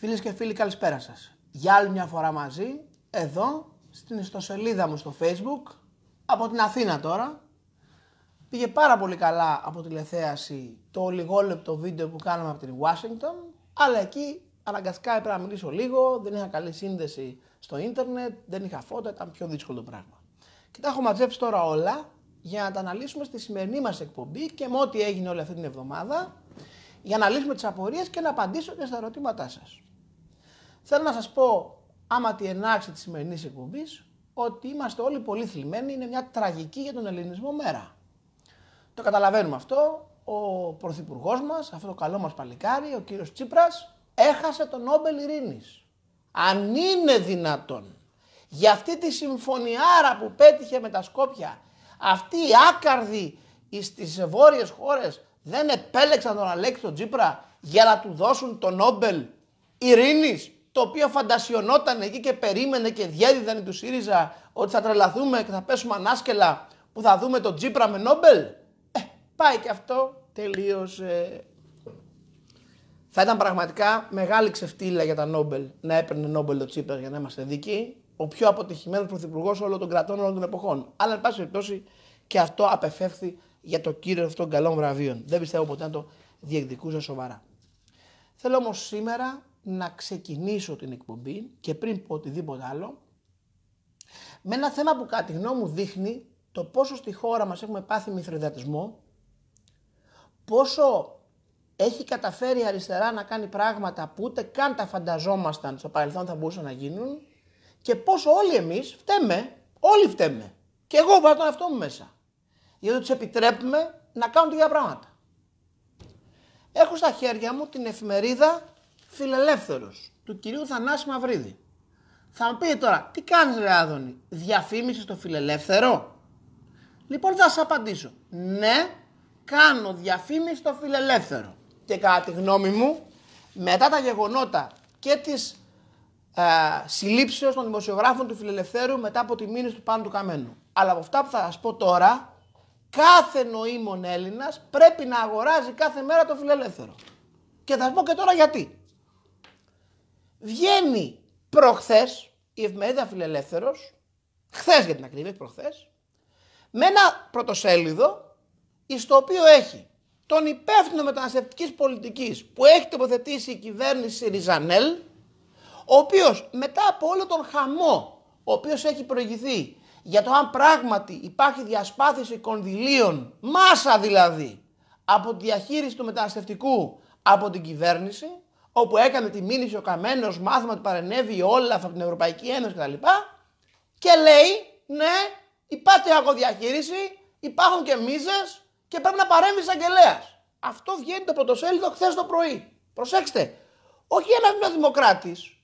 Φίλες και φίλοι, καλησπέρα σας. Για άλλη μια φορά μαζί, εδώ στην ιστοσελίδα μου στο Facebook, από την Αθήνα τώρα. Πήγε πάρα πολύ καλά από τηλεθέαση το λιγόλεπτο βίντεο που κάναμε από την Washington, αλλά εκεί αναγκαστικά έπρεπε να μιλήσω λίγο, δεν είχα καλή σύνδεση στο ίντερνετ, δεν είχα φώτα, ήταν πιο δύσκολο το πράγμα. Και τα έχω μαζέψει τώρα όλα για να τα αναλύσουμε στη σημερινή μας εκπομπή και με ό,τι έγινε όλη αυτή την εβδομάδα, για να λύσουμε τις απορίες και να απαντήσω και στα ερωτήματά σας. Θέλω να σας πω, άμα τη ενάξει τη σημερινή εκπομπή, ότι είμαστε όλοι πολύ θλιμμένοι, είναι μια τραγική για τον ελληνισμό μέρα. Το καταλαβαίνουμε αυτό, ο Πρωθυπουργός μας, αυτό το καλό μας παλικάρι, ο κύριος Τσίπρας, έχασε τον Νόμπελ Ειρήνης. Αν είναι δυνατόν, για αυτή τη συμφωνιάρα που πέτυχε με τα Σκόπια, αυτοί οι άκαρδοι στι βόρειες χώρες δεν επέλεξαν τον Αλέξη τον Τσίπρα για να του δώσουν τον Νόμπελ ειρήνης το οποίο φαντασιωνόταν εκεί και περίμενε και διέδιδαν του ΣΥΡΙΖΑ ότι θα τρελαθούμε και θα πέσουμε ανάσκελα που θα δούμε τον Τζίπρα με Νόμπελ. Ε, πάει και αυτό τελείωσε. Θα ήταν πραγματικά μεγάλη ξεφτύλα για τα Νόμπελ να έπαιρνε Νόμπελ το Τσίπρας για να είμαστε δίκοι. Ο πιο αποτυχημένος πρωθυπουργός όλων των κρατών όλων των εποχών. Αλλά εν πάση περιπτώσει και αυτό απεφεύχθη για το κύριο αυτών καλών βραβείων. Δεν πιστεύω ποτέ να το διεκδικούσε σοβαρά. Θέλω όμως σήμερα να ξεκινήσω την εκπομπή και πριν πω οτιδήποτε άλλο με ένα θέμα που κατά τη γνώμη μου δείχνει το πόσο στη χώρα μας έχουμε πάθει μυθροδιατισμό, πόσο έχει καταφέρει η αριστερά να κάνει πράγματα που ούτε καν τα φανταζόμασταν στο παρελθόν θα μπορούσαν να γίνουν και πόσο όλοι εμείς φταίμε, όλοι φταίμε. Και εγώ βάζω τον εαυτό μου μέσα. Γιατί τους επιτρέπουμε να κάνουν τέτοια πράγματα. Έχω στα χέρια μου την εφημερίδα φιλελεύθερος του κυρίου Θανάση Μαυρίδη. Θα μου πει τώρα, τι κάνεις ρε Άδωνη, διαφήμιση στο φιλελεύθερο. Λοιπόν θα σας απαντήσω, ναι, κάνω διαφήμιση στο φιλελεύθερο. Και κατά τη γνώμη μου, μετά τα γεγονότα και της ε, συλλήψεως των δημοσιογράφων του φιλελευθέρου μετά από τη μήνυση του πάνω του καμένου. Αλλά από αυτά που θα σας πω τώρα, κάθε νοήμων Έλληνας πρέπει να αγοράζει κάθε μέρα το φιλελεύθερο. Και θα σας πω και τώρα γιατί. Βγαίνει προχθές η εφημερίδα Φιλελεύθερος, χθες για την ακρίβεια, προχθές, με ένα πρωτοσέλιδο στο οποίο έχει τον υπεύθυνο μεταναστευτικής πολιτικής που έχει τοποθετήσει η κυβέρνηση Ριζανέλ, ο οποίος μετά από όλο τον χαμό ο οποίος έχει προηγηθεί για το αν πράγματι υπάρχει διασπάθηση κονδυλίων, μάσα δηλαδή, από τη διαχείριση του μεταναστευτικού από την κυβέρνηση, όπου έκανε τη μήνυση ο Καμένος, μάθημα του παρενέβη όλα από την Ευρωπαϊκή Ένωση κτλ. Και, και λέει, ναι, υπάρχει κακοδιαχείριση, υπάρχουν και μίζες και πρέπει να παρέμβει εισαγγελέα. Αυτό βγαίνει το πρωτοσέλιδο χθες το πρωί. Προσέξτε, όχι ένας δημοκράτης,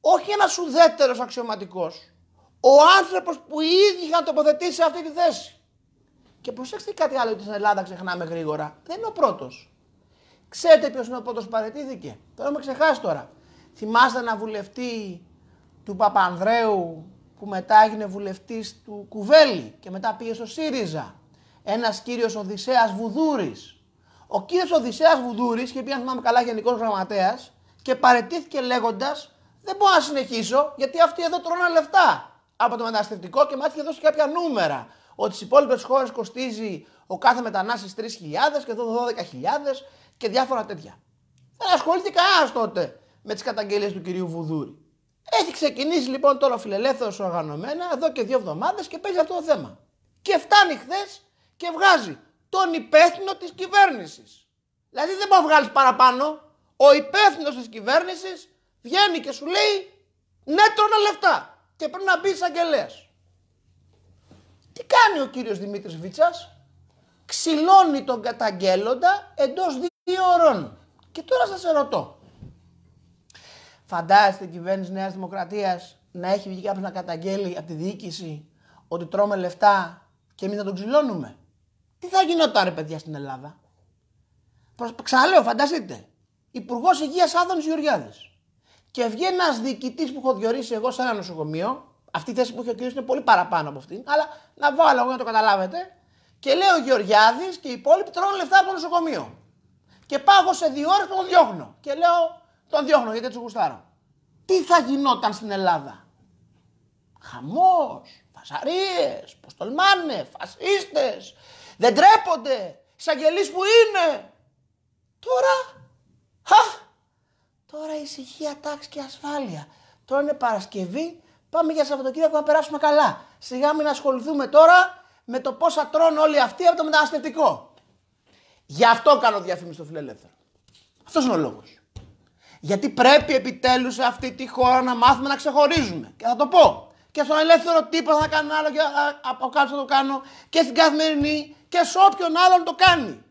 όχι ένας ουδέτερος αξιωματικός, ο άνθρωπος που ήδη είχαν τοποθετήσει σε αυτή τη θέση. Και προσέξτε κάτι άλλο ότι στην Ελλάδα ξεχνάμε γρήγορα. Δεν είναι ο πρώτος. Ξέρετε ποιος είναι ο πρώτος που παρετήθηκε. Το έχουμε ξεχάσει τώρα. Θυμάστε ένα βουλευτή του Παπανδρέου που μετά έγινε βουλευτής του Κουβέλη και μετά πήγε στο ΣΥΡΙΖΑ. Ένας κύριος Οδυσσέας Βουδούρης. Ο κύριος Οδυσσέας Βουδούρης είχε πει, αν θυμάμαι καλά, γενικός γραμματέας και παρετήθηκε λέγοντας: Δεν μπορώ να συνεχίσω γιατί αυτοί εδώ τρώνε λεφτά από το μεταναστευτικό και και δώσει κάποια νούμερα. Ότι στις υπόλοιπες χώρες κοστίζει ο κάθε μετανάστης 3.000 και εδώ 12.000 και διάφορα τέτοια. Δεν ασχολήθηκα κανένας τότε με τις καταγγελίες του κυρίου Βουδούρη. Έχει ξεκινήσει λοιπόν τώρα ο φιλελεύθερος οργανωμένα εδώ και δύο εβδομάδες και παίζει αυτό το θέμα. Και φτάνει χθες και βγάζει τον υπεύθυνο της κυβέρνησης. Δηλαδή δεν μπορεί να βγάλεις παραπάνω. Ο υπεύθυνος της κυβέρνησης βγαίνει και σου λέει ναι, τρώνε λεφτά. Και πρέπει να μπεις εισαγγελέας. Τι κάνει ο κύριος Δημήτρης Βίτσας Ξυλώνει τον καταγγέλλοντα εντός ώρων. Και τώρα σας ερωτώ. Φαντάζεστε η κυβέρνηση Νέας Δημοκρατίας να έχει βγει κάποιος να καταγγέλει από τη διοίκηση ότι τρώμε λεφτά και εμείς να τον ξυλώνουμε. Τι θα γινόταν ρε παιδιά στην Ελλάδα. Ξαναλέω φανταστείτε. Υπουργός Υγείας Άδωνης Γεωργιάδης. Και βγαίνει ένας διοικητής που έχω διορίσει εγώ σε ένα νοσοκομείο. Αυτή η θέση που έχει ο κύριος είναι πολύ παραπάνω από αυτήν. Αλλά να βάλω εγώ να το καταλάβετε. Και λέει ο Γεωργιάδης και οι υπόλοιποι τρώνε λεφτά από το νοσοκομείο. Και πάγω σε δύο ώρες τον διώχνω. Και λέω, τον διώχνω γιατί του γουστάρω. Τι θα γινόταν στην Ελλάδα. Χαμός, φασαρίες, πώς τολμάνε, φασίστες, δεν τρέπονται, εισαγγελείς που είναι. Τώρα, χα, τώρα ησυχία, τάξη και ασφάλεια. Τώρα είναι Παρασκευή, πάμε για Σαββατοκύριακο να περάσουμε καλά. Σιγά μην ασχοληθούμε τώρα με το πόσα τρώνε όλοι αυτοί από το μεταναστευτικό. Γι' αυτό κάνω διαφήμιση στο φιλελεύθερο. Αυτός είναι ο λόγος. Γιατί πρέπει επιτέλους σε αυτή τη χώρα να μάθουμε να ξεχωρίζουμε. Και θα το πω. Και στον ελεύθερο τύπο θα κάνω άλλο και από κάτω θα το κάνω. Και στην καθημερινή και σε όποιον άλλον το κάνει.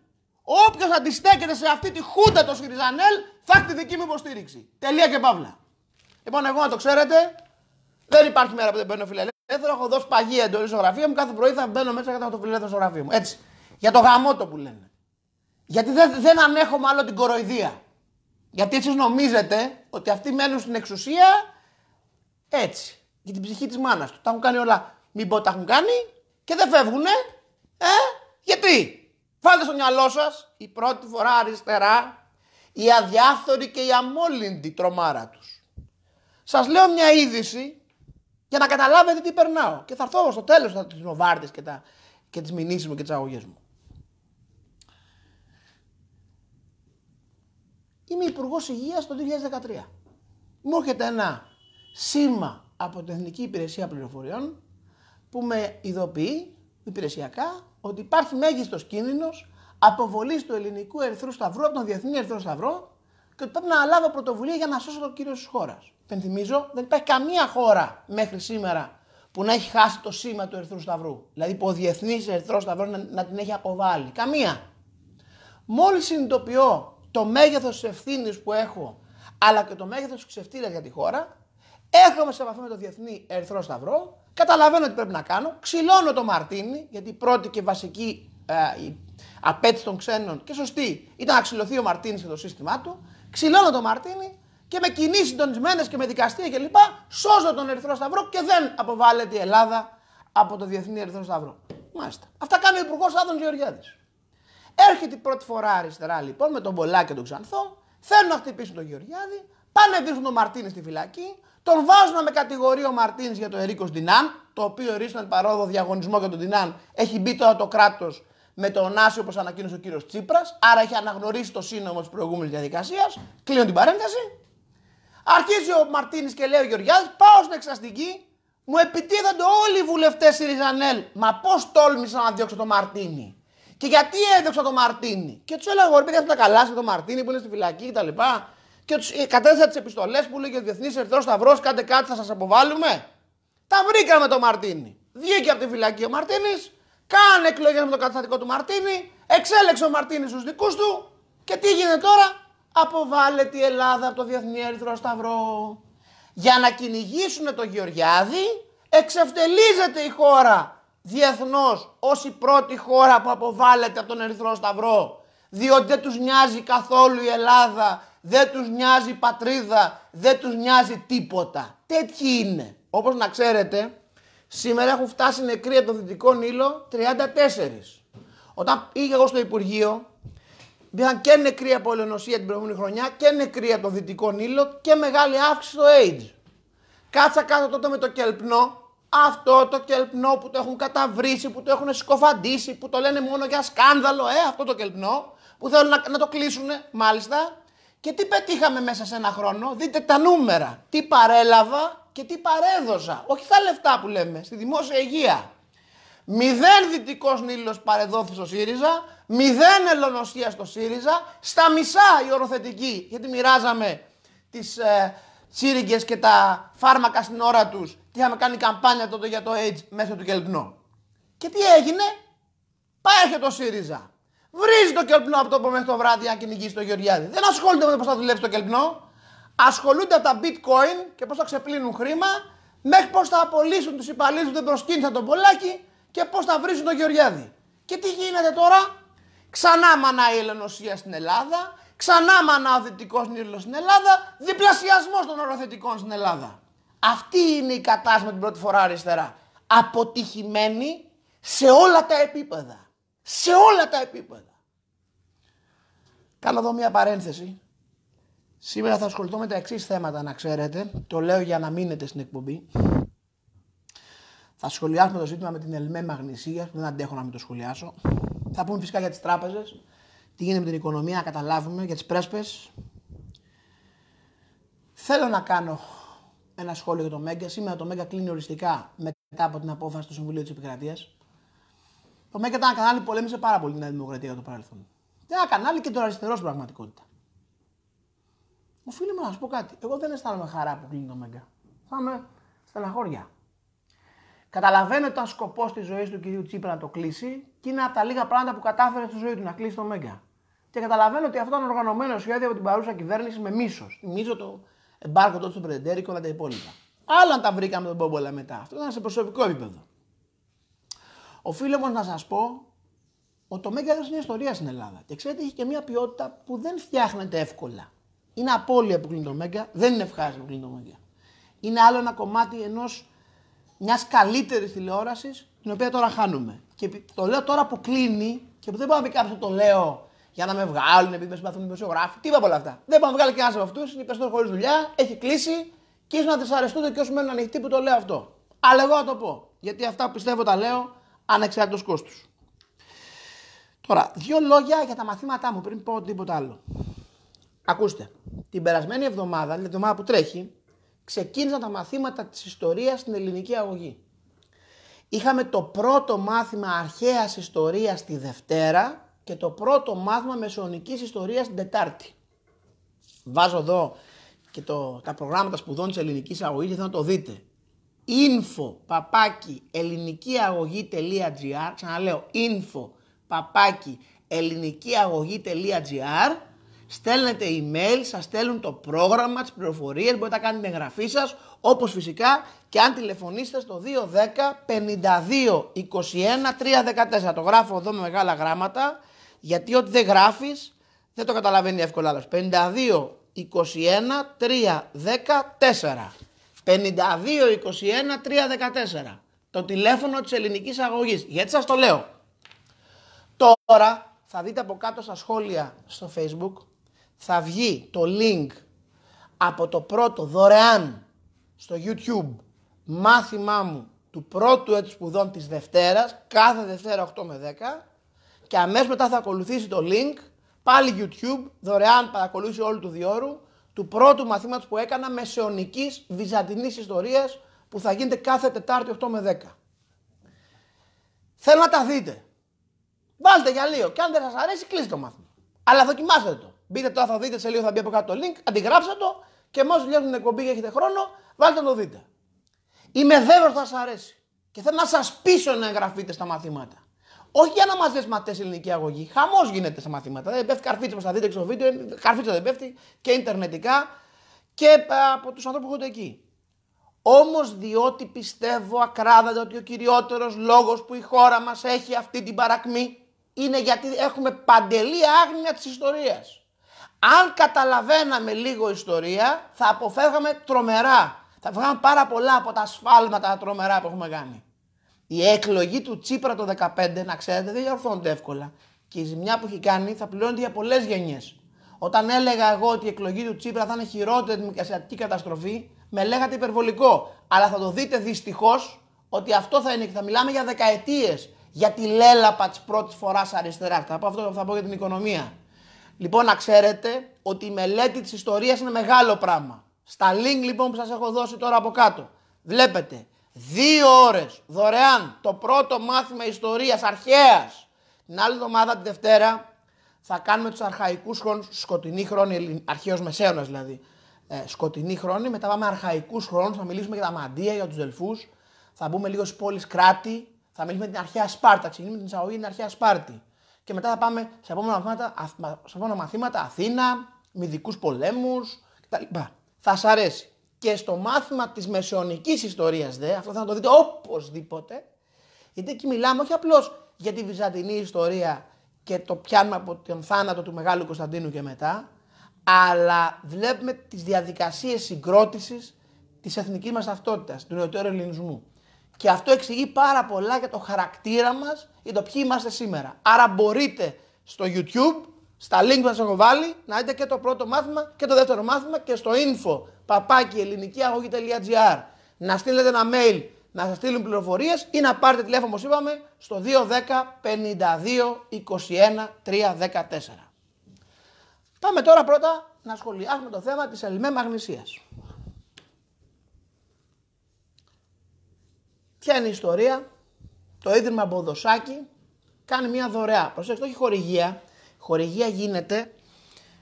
Όποιος αντιστέκεται σε αυτή τη χούντα το Σιριζανέλ θα έχει τη δική μου υποστήριξη. Τελεία και παύλα. Λοιπόν, εγώ να το ξέρετε, δεν υπάρχει μέρα που δεν μπαίνω φιλελεύθερο. Έχω δώσει παγία εντολή στο γραφείο μου. Κάθε πρωί θα μπαίνω μέσα και θα το φιλελεύθερο στο γραφείο μου. Έτσι. Για το γαμό το που λένε. Γιατί δεν, δεν ανέχομαι άλλο την κοροϊδία. Γιατί εσείς νομίζετε ότι αυτοί μένουν στην εξουσία έτσι. Για την ψυχή της μάνας του. Τα έχουν κάνει όλα. Μην πω τα έχουν κάνει και δεν φεύγουνε. Ε, γιατί. Βάλτε στο μυαλό σας, η πρώτη φορά αριστερά η αδιάφθορη και η αμόλυντη τρομάρα τους. Σας λέω μια είδηση για να καταλάβετε τι περνάω. Και θα έρθω στο τέλος θα τις νοβάρτες και, τα, και τις μου και τις αγωγές μου. Είμαι Υπουργός Υγείας το 2013. Μου έρχεται ένα σήμα από την Εθνική Υπηρεσία Πληροφοριών που με ειδοποιεί υπηρεσιακά ότι υπάρχει μέγιστος κίνδυνος αποβολής του ελληνικού Ερυθρού Σταυρού από τον Διεθνή Ερυθρό Σταυρό και ότι πρέπει να λάβω πρωτοβουλία για να σώσω το κύριο της χώρας. Πενθυμίζω, δεν υπάρχει καμία χώρα μέχρι σήμερα που να έχει χάσει το σήμα του Ερυθρού Σταυρού. Δηλαδή που ο Διεθνής Ερυθρός Σταυρός να, να την έχει αποβάλει. Καμία. Μόλις συνειδητοποιώ το μέγεθος της ευθύνης που έχω αλλά και το μέγεθος της για τη χώρα, έρχομαι σε επαφή με το Διεθνή Ερυθρό Σταυρό, καταλαβαίνω τι πρέπει να κάνω, ξυλώνω το Μαρτίνι, γιατί η πρώτη και βασική ε, η απέτηση των ξένων και σωστή ήταν να ξυλωθεί ο Μαρτίνι και το σύστημά του, ξυλώνω το Μαρτίνι και με κοινή συντονισμένες και με δικαστήρια κλπ. Σώζω τον Ερυθρό Σταυρό και δεν αποβάλλεται η Ελλάδα από το Διεθνή Ερυθρό Σταυρό. Μάλιστα. Αυτά κάνει ο Υπουργός Άδων Γεωργιάδης. Έρχεται η πρώτη φορά αριστερά λοιπόν με τον Μπολά και τον Ξανθό, θέλουν να χτυπήσουν τον Γεωργιάδη, πάνε να βρίσκουν τον Μαρτίνες στη φυλακή, τον βάζουν με κατηγορία ο Μαρτίνες για το Ερίκο Ντινάν, το οποίο ορίσαν παρόδο διαγωνισμό για τον Ντινάν, έχει μπει τώρα το κράτος με τον Άσι, όπως ανακοίνωσε ο κύριος Τσίπρας, άρα έχει αναγνωρίσει το σύνομο της προηγούμενης διαδικασίας. Κλείνω την παρένθεση. Αρχίζει ο Μαρτίνη και λέει ο Γεωργιάδης, πάω στην εξαστική, μου επιτίθενται όλοι οι βουλευτές Σιριζανέλ. Μα πώς τόλμησα να διώξω τον Μαρτίνη. Και γιατί έδωξα τον Μαρτίνι. Και τους έλεγα: Ωραία, πήγα τα καλά σε το Μαρτίνι που είναι στη φυλακή κτλ. Και, και τους ε, κατέθεσα τις επιστολές που λέγει ο Διεθνής Ερυθρός Σταυρός: Κάντε κάτι, θα σας αποβάλουμε. Τα βρήκαμε το Μαρτίνι. Βγήκε από τη φυλακή ο Μαρτίνι, κάνε εκλογές με το καταστατικό του Μαρτίνι, εξέλεξε ο Μαρτίνι στους δικούς του και τι γίνεται τώρα. Αποβάλλεται η Ελλάδα από το Διεθνή Ερυθρό Σταυρό. Για να κυνηγήσουν το Γεωργιάδη, εξευτελίζεται η χώρα Διεθνώς, ως η πρώτη χώρα που αποβάλλεται από τον Ερυθρό Σταυρό διότι δεν τους νοιάζει καθόλου η Ελλάδα, δεν τους νοιάζει η πατρίδα, δεν τους νοιάζει τίποτα. Τέτοιοι είναι. Όπως να ξέρετε, σήμερα έχουν φτάσει νεκροί από τον Δυτικό Νείλο 34. Όταν πήγα εγώ στο Υπουργείο, Μπήκαν και νεκροί από ελαιονοσία την προηγούμενη χρονιά και νεκροί από τον Δυτικό Νείλο και μεγάλη αύξηση στο AIDS. Κάτσα κάτω τότε με το κελπνό αυτό το κελπνό που το έχουν καταβρίσει, που το έχουν σκοφαντήσει, που το λένε μόνο για σκάνδαλο, ε, αυτό το κελπνό, που θέλουν να, να το κλείσουν, μάλιστα. Και τι πετύχαμε μέσα σε ένα χρόνο, δείτε τα νούμερα. Τι παρέλαβα και τι παρέδωσα. Όχι τα λεφτά που λέμε, στη δημόσια υγεία. Μηδέν δυτικός νήλος παρεδόθη στο ΣΥΡΙΖΑ, μηδέν ελονοσία στο ΣΥΡΙΖΑ, στα μισά η οροθετική, γιατί μοιράζαμε τις, ε, σύριγγες και τα φάρμακα στην ώρα τους και είχαμε κάνει καμπάνια τότε για το AIDS μέσα του κελπνό. Και τι έγινε, πάει το ΣΥΡΙΖΑ. Βρίζει το κελπνό από το μέχρι το βράδυ αν κυνηγήσει το Γεωργιάδη. Δεν ασχολούνται με το πώς θα δουλεύει το κελπνό. Ασχολούνται από τα bitcoin και πώς θα ξεπλύνουν χρήμα, μέχρι πώς θα απολύσουν τους υπαλλήλους που δεν προσκύνησαν τον Πολάκη και πώς θα βρίζουν το Γεωργιάδη. Και τι γίνεται τώρα, Ξανά μανά η Ελληνοσία στην Ελλάδα. Ξανά μανά ο Δυτικό νύλο στην Ελλάδα. Διπλασιασμός των οροθετικών στην Ελλάδα. Αυτή είναι η κατάσταση με την πρώτη φορά αριστερά. Αποτυχημένη σε όλα τα επίπεδα. Σε όλα τα επίπεδα. Κάνω εδώ μια παρένθεση. Σήμερα θα ασχοληθώ με τα εξής θέματα, να ξέρετε. Το λέω για να μείνετε στην εκπομπή. Θα σχολιάσουμε το ζήτημα με την Ελμέ Μαγνησίας. Δεν αντέχω να μην το σχολιάσω. Θα πούμε φυσικά για τις τράπεζες, τι γίνεται με την οικονομία, να καταλάβουμε, για τις πρέσπες. Θέλω να κάνω ένα σχόλιο για το Μέγκα. Σήμερα το Μέγκα κλείνει οριστικά μετά από την απόφαση του Συμβουλίου της Επικρατείας. Το Μέγκα ήταν ένα κανάλι που πολέμησε πάρα πολύ την Δημοκρατία για το παρελθόν. ένα κανάλι και το αριστερό στην πραγματικότητα. Μου να σου πω κάτι. Εγώ δεν αισθάνομαι χαρά που κλείνει το Μέγκα. Θα είμαι στεναχώρια. Καταλαβαίνω ότι σκοπός της ζωής του κυρίου Τσίπρα να το κλείσει και είναι από τα λίγα πράγματα που κατάφερε στη ζωή του να κλείσει το Μέγκα. Και καταλαβαίνω ότι αυτό ήταν οργανωμένο σχέδιο από την παρούσα κυβέρνηση με μίσος. Μίσο το εμπάρκο τότε του Πρεντέρη και όλα τα υπόλοιπα. Άλλα τα βρήκαμε τον Μπόμπολα μετά. Αυτό ήταν σε προσωπικό επίπεδο. Οφείλω όμως να σας πω ότι το Μέγκα είναι μια ιστορία στην Ελλάδα. Και ξέρετε, είχε και μια ποιότητα που δεν φτιάχνεται εύκολα. Είναι απώλεια που κλείνει το Μέγκα, δεν είναι ευχάριστο που κλείνει το Μέγκα. Είναι άλλο ένα κομμάτι ενός μιας καλύτερης τηλεόρασης, την οποία τώρα χάνουμε. Και το λέω τώρα που κλείνει και που δεν μπορεί να πει κάποιος το λέω για να με βγάλουν επειδή με συμπαθούν οι δημοσιογράφοι. Τι είπα από όλα αυτά. Δεν μπορεί να βγάλει κανένας από αυτούς, είναι υπεστό χωρίς δουλειά, έχει κλείσει και ίσως να δυσαρεστούνται και όσοι μένουν ανοιχτοί που το λέω αυτό. Αλλά εγώ θα το πω. Γιατί αυτά που πιστεύω τα λέω ανεξάρτητος κόστου. Τώρα, δύο λόγια για τα μαθήματά μου πριν πω τίποτα άλλο. Ακούστε, την περασμένη εβδομάδα, δηλαδή την εβδομάδα που τρέχει, ξεκίνησαν τα μαθήματα της ιστορίας στην ελληνική αγωγή. Είχαμε το πρώτο μάθημα αρχαίας ιστορίας τη Δευτέρα και το πρώτο μάθημα μεσαιωνικής ιστορίας την Τετάρτη. Βάζω εδώ και το, τα προγράμματα σπουδών της ελληνικής αγωγής θα το δείτε. info παπάκι αγωγή.gr, Ξαναλέω info παπάκι αγωγή.gr στέλνετε email, σας στέλνουν το πρόγραμμα, τις πληροφορίες, μπορείτε να κάνετε εγγραφή σας, όπως φυσικά και αν τηλεφωνήσετε στο 210-52-21-314. Το γράφω εδώ με μεγάλα γράμματα, γιατί ό,τι δεν γράφεις, δεν το καταλαβαίνει εύκολα 52 21 314. 52 21 314. Το τηλέφωνο της ελληνικής αγωγής. Γιατί σας το λέω. Τώρα θα δείτε από κάτω στα σχόλια στο facebook θα βγει το link από το πρώτο δωρεάν στο YouTube μάθημά μου του πρώτου έτους σπουδών της Δευτέρας, κάθε Δευτέρα 8 με 10 και αμέσως μετά θα ακολουθήσει το link, πάλι YouTube, δωρεάν παρακολούθηση όλου του διόρου, του πρώτου μαθήματος που έκανα μεσαιωνικής βυζαντινής ιστορίας που θα γίνεται κάθε Τετάρτη 8 με 10. Θέλω να τα δείτε. Βάλτε λίγο και αν δεν σας αρέσει κλείστε το μάθημα. Αλλά δοκιμάστε το. Μπείτε τώρα, θα δείτε σε λίγο θα μπει από κάτω το link, αντιγράψτε το και μόλι τελειώσουν την εκπομπή και έχετε χρόνο, βάλτε το, το δείτε. Είμαι βέβαιος θα σας αρέσει. Και θέλω να σας πείσω να εγγραφείτε στα μαθήματα. Όχι για να μας δεσματέ ελληνική αγωγή. Χαμός γίνεται στα μαθήματα. Δεν πέφτει καρφίτσα όπω θα δείτε στο βίντεο. Καρφίτσα δεν πέφτει και ιντερνετικά και ε, από τους ανθρώπους που έχουν εκεί. Όμως διότι πιστεύω ακράδαντα ότι ο κυριότερος λόγος που η χώρα μας έχει αυτή την παρακμή είναι γιατί έχουμε παντελή άγνοια της ιστορίας. Αν καταλαβαίναμε λίγο ιστορία, θα αποφεύγαμε τρομερά. Θα αποφεύγαμε πάρα πολλά από τα σφάλματα τρομερά που έχουμε κάνει. Η εκλογή του Τσίπρα το 2015, να ξέρετε, δεν διορθώνεται εύκολα. Και η ζημιά που έχει κάνει θα πληρώνεται για πολλές γενιές. Όταν έλεγα εγώ ότι η εκλογή του Τσίπρα θα είναι χειρότερη την ασιατική καταστροφή, με λέγατε υπερβολικό. Αλλά θα το δείτε δυστυχώς ότι αυτό θα είναι και θα μιλάμε για δεκαετίες για τη λέλαπα της πρώτης φοράς αριστερά. Θα πω αυτό θα πω για την οικονομία. Λοιπόν, να ξέρετε ότι η μελέτη της ιστορίας είναι μεγάλο πράγμα. Στα link λοιπόν που σας έχω δώσει τώρα από κάτω. Βλέπετε, δύο ώρες δωρεάν το πρώτο μάθημα ιστορίας αρχαίας. Την άλλη εβδομάδα, τη Δευτέρα, θα κάνουμε τους αρχαϊκούς χρόνους, σκοτεινή χρόνη, αρχαίος μεσαίωνας δηλαδή, ε, σκοτεινή χρόνη, μετά πάμε αρχαϊκούς χρόνους, θα μιλήσουμε για τα μαντία, για τους δελφούς, θα μπούμε λίγο στις πόλεις κράτη, θα μιλήσουμε την αρχαία Σπάρτα, ξεκινήσουμε την εισαγωγή την αρχαία Σπάρτη και μετά θα πάμε σε επόμενα μαθήματα, σε επόμενα μαθήματα Αθήνα, μυδικούς πολέμους κτλ. Θα σας αρέσει. Και στο μάθημα της μεσαιωνικής ιστορίας δε, αυτό θα το δείτε οπωσδήποτε, γιατί εκεί μιλάμε όχι απλώς για τη βυζαντινή ιστορία και το πιάνουμε από τον θάνατο του Μεγάλου Κωνσταντίνου και μετά, αλλά βλέπουμε τις διαδικασίες συγκρότησης της εθνικής μας ταυτότητας, του νεωτέρου ελληνισμού. Και αυτό εξηγεί πάρα πολλά για το χαρακτήρα μας για το ποιοι είμαστε σήμερα. Άρα μπορείτε στο YouTube, στα link που σας έχω βάλει, να δείτε και το πρώτο μάθημα και το δεύτερο μάθημα και στο info να στείλετε ένα mail, να σας στείλουν πληροφορίες ή να πάρετε τηλέφωνο, όπως είπαμε, στο 210 52 21 314. Πάμε τώρα πρώτα να σχολιάσουμε το θέμα της ελμέ μαγνησίας. Ποια είναι η ιστορία. Το Ίδρυμα Μποδοσάκη κάνει μια δωρεά. Προσέξτε, όχι χορηγία. Χορηγία γίνεται,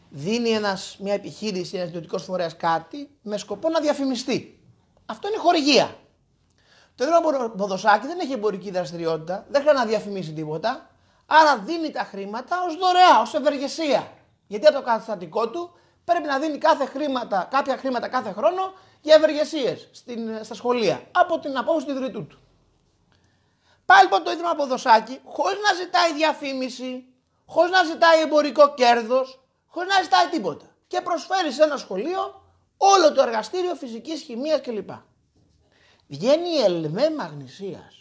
δίνει ένας, μια επιχείρηση, ένας ιδιωτικός φορέας κάτι με σκοπό να διαφημιστεί. Αυτό είναι χορηγία. Το Ίδρυμα Μποδοσάκη δεν έχει εμπορική δραστηριότητα, δεν χρειάζεται να διαφημίσει τίποτα. Άρα δίνει τα χρήματα ως δωρεά, ως ευεργεσία. Γιατί από το καταστατικό του πρέπει να δίνει κάθε χρήματα, κάποια χρήματα κάθε χρόνο για ευεργεσίες στα σχολεία. Από την απόφαση του ιδρυτού του. Πάει λοιπόν το Ίδρυμα Ποδοσάκη, χωρίς να ζητάει διαφήμιση, χωρίς να ζητάει εμπορικό κέρδος, χωρίς να ζητάει τίποτα. Και προσφέρει σε ένα σχολείο όλο το εργαστήριο φυσικής χημίας κλπ. Βγαίνει η Ελμέ Μαγνησίας.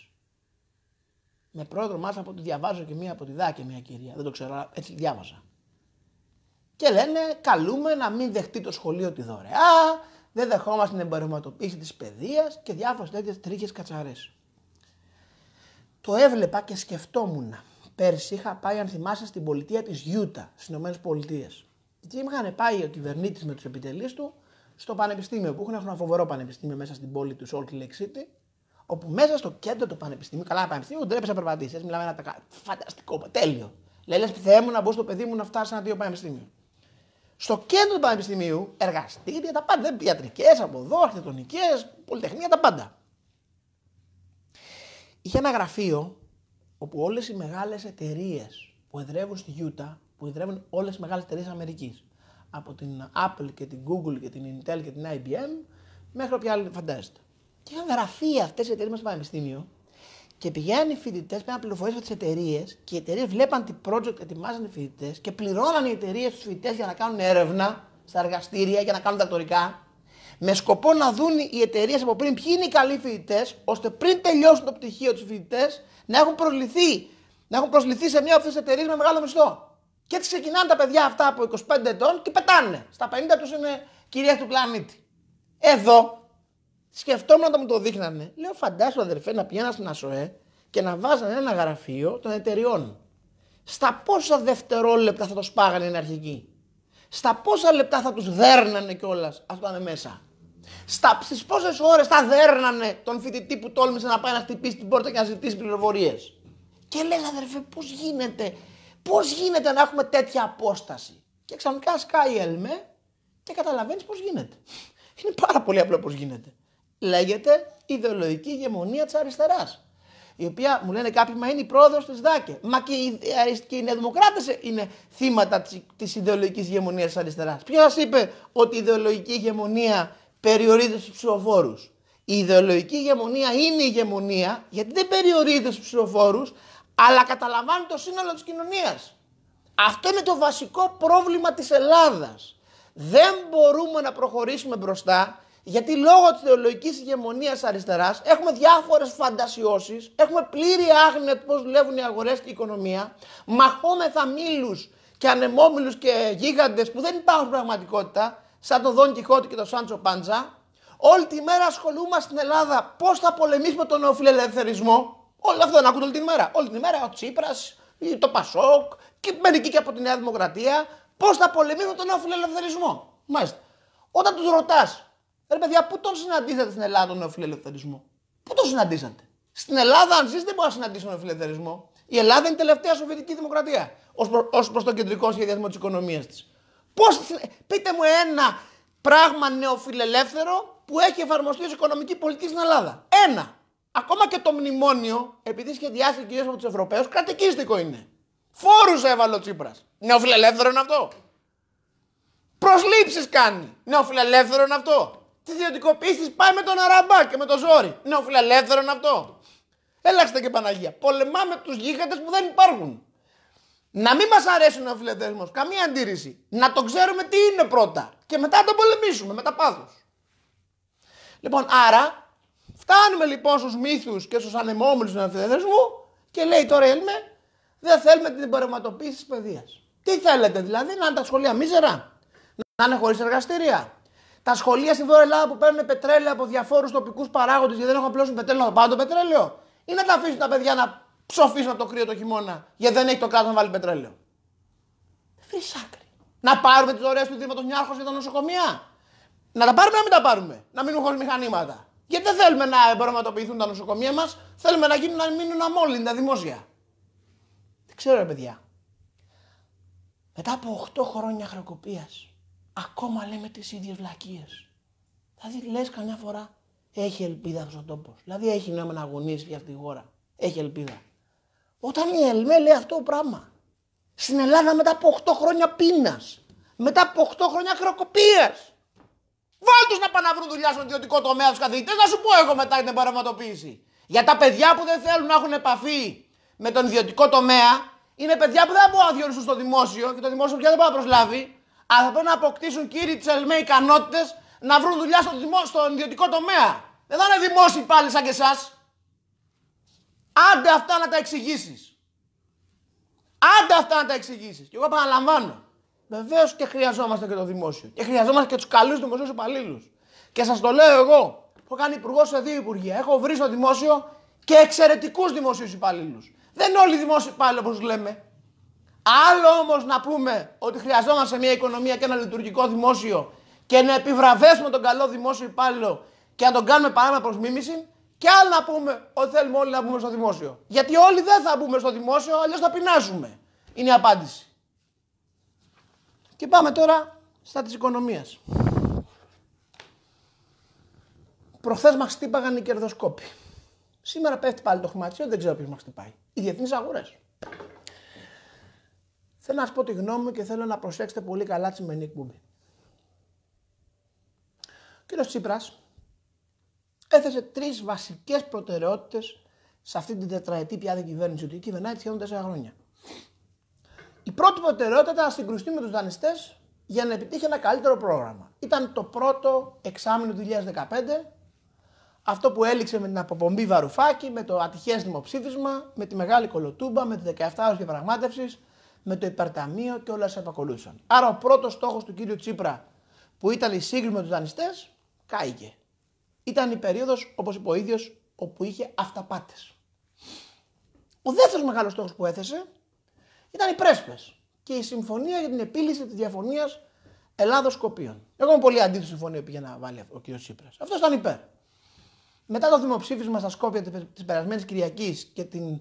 Με πρόεδρο μα από τη διαβάζω και μία από τη δάκια μία κυρία. Δεν το ξέρω, έτσι διάβαζα. Και λένε, καλούμε να μην δεχτεί το σχολείο τη δωρεά, δεν δεχόμαστε την εμπορευματοποίηση της παιδείας και διάφορες τέτοιες τρίχες κατσαρές. Το έβλεπα και σκεφτόμουν. Πέρσι είχα πάει, αν θυμάσαι, στην πολιτεία της Γιούτα, στις ΗΠΑ. Και είχαν πάει ο κυβερνήτης με τους επιτελείς του στο πανεπιστήμιο, που έχουν ένα φοβερό πανεπιστήμιο μέσα στην πόλη του Salt Lake City, όπου μέσα στο κέντρο του πανεπιστημίου, καλά πανεπιστήμιο, πανεπιστήμιο, ντρέπεσαι να περπατήσεις. μιλάμε ένα φανταστικό, τέλειο. Λέει, λε, μου να μπω στο παιδί μου να φτάσει ένα δύο πανεπιστήμιο στο κέντρο του Πανεπιστημίου, εργαστήρια, τα πάντα, ιατρικέ, από εδώ, αρχιτεκτονικέ, πολυτεχνία, τα πάντα. Είχε ένα γραφείο όπου όλες οι μεγάλες εταιρείες που εδρεύουν στη Γιούτα, που εδρεύουν όλες οι μεγάλες εταιρείες Αμερικής, από την Apple και την Google και την Intel και την IBM, μέχρι όποια άλλη φαντάζεται. Και είχαν γραφεία αυτές οι εταιρείες μας στο Πανεπιστήμιο, και πηγαίνουν οι φοιτητές, πέραν πληροφορίες από τις εταιρείες και οι εταιρείες βλέπαν τι project ετοιμάζαν οι φοιτητές και πληρώναν οι εταιρείες τους φοιτητές για να κάνουν έρευνα στα εργαστήρια, για να κάνουν τακτορικά. Με σκοπό να δουν οι εταιρείες από πριν ποιοι είναι οι καλοί φοιτητές, ώστε πριν τελειώσουν το πτυχίο τους φοιτητές να έχουν προσληθεί. Να έχουν προσληθεί σε μια από αυτέ τι εταιρείε με μεγάλο μισθό. Και έτσι ξεκινάνε τα παιδιά αυτά από 25 ετών και πετάνε. Στα 50 τους είναι κυρία του πλανήτη. Εδώ Σκεφτόμουν όταν μου το δείχνανε. Λέω φαντάσου αδερφέ να πηγαίνα στην ΑΣΟΕ και να βάζανε ένα γραφείο των εταιριών. Στα πόσα δευτερόλεπτα θα το σπάγανε οι αρχικοί. Στα πόσα λεπτά θα τους δέρνανε κιόλας αυτό μέσα. Στα, πόσες ώρες θα δέρνανε τον φοιτητή που τόλμησε να πάει να χτυπήσει την πόρτα και να ζητήσει πληροφορίες. Και λέει, αδερφέ πώς γίνεται, πώς γίνεται να έχουμε τέτοια απόσταση. Και ξαφνικά σκάει η ΕΛΜΕ και καταλαβαίνεις πώς γίνεται. Είναι πάρα πολύ απλό πώς γίνεται λέγεται ιδεολογική ηγεμονία της αριστεράς. Η οποία μου λένε κάποιοι, μα είναι η πρόεδρο της ΔΑΚΕ. Μα και οι, και οι Νεοδημοκράτες είναι θύματα της ιδεολογικής ηγεμονίας της αριστεράς. Ποιος σας είπε ότι η ιδεολογική ηγεμονία περιορίζεται στους ψηφοφόρους. Η ιδεολογική ηγεμονία είναι η ηγεμονία γιατί δεν περιορίζεται στους ψηφοφόρους, αλλά καταλαμβάνει το σύνολο της κοινωνίας. Αυτό είναι το βασικό πρόβλημα της Ελλάδας. Δεν μπορούμε να προχωρήσουμε μπροστά γιατί λόγω της θεολογικής ηγεμονίας αριστεράς έχουμε διάφορες φαντασιώσεις, έχουμε πλήρη άγνοια του πώς δουλεύουν οι αγορές και η οικονομία, μαχόμεθα μήλους και ανεμόμυλους και γίγαντες που δεν υπάρχουν πραγματικότητα, σαν τον Δον Κιχώτη και τον Σάντσο Πάντζα. Όλη τη μέρα ασχολούμαστε στην Ελλάδα πώς θα πολεμήσουμε τον νεοφιλελευθερισμό. Όλα αυτό δεν ακούτε όλη τη μέρα. Όλη τη μέρα ο Τσίπρας, το Πασόκ και μερικοί και από τη Νέα Δημοκρατία πώς θα πολεμήσουμε τον νεοφιλελευθερισμό. Μάλιστα. Όταν τους ρωτάς Ρε παιδιά, πού τον συναντήσατε στην Ελλάδα τον νεοφιλελευθερισμό. Πού τον συναντήσατε. Στην Ελλάδα, αν ζεις, δεν μπορεί να συναντήσει τον νεοφιλελευθερισμό. Η Ελλάδα είναι η τελευταία σοβιετική δημοκρατία ως προ τον κεντρικό σχεδιασμό της οικονομίας της. Πώς πείτε μου ένα πράγμα νεοφιλελεύθερο που έχει εφαρμοστεί ως οικονομική πολιτική στην Ελλάδα. Ένα. Ακόμα και το μνημόνιο, επειδή σχεδιάστηκε κυρίως από τους Ευρωπαίους, κρατικίστικο είναι. Φόρους έβαλε ο Τσίπρας. Νεοφιλελεύθερο είναι αυτό. Προσλήψεις κάνει. Νεοφιλελεύθερο είναι αυτό τη ιδιωτικοποίηση πάει με τον Αραμπά και με το ζόρι. Νεοφιλελεύθερο είναι αυτό. Έλαξτε και Παναγία. Πολεμάμε τους γίγαντες που δεν υπάρχουν. Να μην μας αρέσει ο νεοφιλελεύθερο, καμία αντίρρηση. Να το ξέρουμε τι είναι πρώτα. Και μετά να το πολεμήσουμε με τα πάθος. Λοιπόν, άρα φτάνουμε λοιπόν στους μύθους και στους ανεμόμενους του νεοφιλελεύθερου και λέει τώρα η δεν θέλουμε την εμπορευματοποίηση της παιδείας. Τι θέλετε δηλαδή, να είναι τα σχολεία μίζερα, να είναι χωρίς εργαστήρια, τα σχολεία στη Βόρεια Ελλάδα που παίρνουν πετρέλαιο από διαφόρους τοπικούς παράγοντες γιατί δεν έχουν απλώς πετρέλαιο, να πάρουν το πετρέλαιο. Ή να τα αφήσουν τα παιδιά να ψοφίσουν από το κρύο το χειμώνα γιατί δεν έχει το κράτος να βάλει πετρέλαιο. Δεν άκρη. Να πάρουμε τις ωραίες του Δήματο Νιάρχο για τα νοσοκομεία. Να τα πάρουμε ή να μην τα πάρουμε. Να μείνουν χωρίς μηχανήματα. Γιατί δεν θέλουμε να εμπορευματοποιηθούν τα νοσοκομεία μας, θέλουμε να γίνουν να μείνουν αμόλυντα δημόσια. Δεν ξέρω, ρε παιδιά. Μετά από 8 χρόνια χρεοκοπίας, ακόμα λέμε τις ίδιες βλακίες. Δηλαδή λες, καμιά φορά έχει ελπίδα αυτό ο τόπο. Δηλαδή έχει νόημα να αγωνίσει για αυτή τη χώρα. Έχει ελπίδα. Όταν η ΕΛΜΕ λέει αυτό το πράγμα. Στην Ελλάδα μετά από 8 χρόνια πείνας. Μετά από 8 χρόνια χρεοκοπίας. Βάλτε να πάνε να βρουν δουλειά στον ιδιωτικό τομέα τους καθηγητές, να σου πω εγώ μετά την εμπορευματοποίηση. Για τα παιδιά που δεν θέλουν να έχουν επαφή με τον ιδιωτικό τομέα, είναι παιδιά που δεν μπορούν να διοριστούν στο δημόσιο και το δημόσιο πια δεν μπορεί να προσλάβει. Αλλά πρέπει να αποκτήσουν κύριοι τη ΕΛΜΕ ικανότητες να βρουν δουλειά στο στον ιδιωτικό τομέα. Δεν θα είναι δημόσιοι πάλι σαν και εσάς. Άντε αυτά να τα εξηγήσεις. Άντε αυτά να τα εξηγήσεις. Και εγώ επαναλαμβάνω. Βεβαίως και χρειαζόμαστε και το δημόσιο. Και χρειαζόμαστε και τους καλούς δημοσίους υπαλλήλους. Και σας το λέω εγώ. Έχω κάνει υπουργό σε δύο υπουργεία. Έχω βρει στο δημόσιο και εξαιρετικούς δημοσίους υπαλλήλους. Δεν είναι όλοι δημόσιοι υπάλληλοι όπως λέμε. Άλλο όμως να πούμε ότι χρειαζόμαστε μια οικονομία και ένα λειτουργικό δημόσιο και να επιβραβεύσουμε τον καλό δημόσιο υπάλληλο και να τον κάνουμε παράδειγμα προς μίμηση, και άλλο να πούμε ότι θέλουμε όλοι να μπούμε στο δημόσιο. Γιατί όλοι δεν θα μπούμε στο δημόσιο, αλλιώς θα πεινάσουμε. Είναι η απάντηση. Και πάμε τώρα στα της οικονομίας. Προχθές μας χτύπαγαν οι κερδοσκόποι. Σήμερα πέφτει πάλι το χρηματιστήριο, δεν ξέρω ποιος μας χτυπάει. Οι διεθνείς αγορές. Θέλω να σας πω τη γνώμη μου και θέλω να προσέξετε πολύ καλά τη σημερινή εκπομπή. Ο κύριος Τσίπρας έθεσε τρεις βασικές προτεραιότητες σε αυτή την τετραετή πια κυβέρνηση του. Κυβερνάει σχεδόν τέσσερα χρόνια. Η πρώτη προτεραιότητα ήταν να συγκρουστεί με τους δανειστές για να επιτύχει ένα καλύτερο πρόγραμμα. Ήταν το πρώτο εξάμεινο του 2015, αυτό που έληξε με την αποπομπή Βαρουφάκη, με το ατυχές δημοψήφισμα, με τη μεγάλη κολοτούμπα, με τι 17 ώρες διαπραγμάτευσης, με το υπερταμείο και όλα σε επακολούθησαν. Άρα ο πρώτος στόχος του κύριου Τσίπρα που ήταν η σύγκριση με τους δανειστές κάηκε. Ήταν η περίοδος όπως είπε ο ίδιος, όπου είχε αυταπάτες. Ο δεύτερος μεγάλος στόχος που έθεσε ήταν οι πρέσπες και η συμφωνία για την επίλυση της διαφωνίας Ελλάδο-Σκοπίων. Εγώ είμαι πολύ αντίθετη συμφωνία που πήγε να βάλει ο κ. Τσίπρας. Αυτός ήταν υπέρ. Μετά το δημοψήφισμα στα Σκόπια της περασμένης Κυριακής και την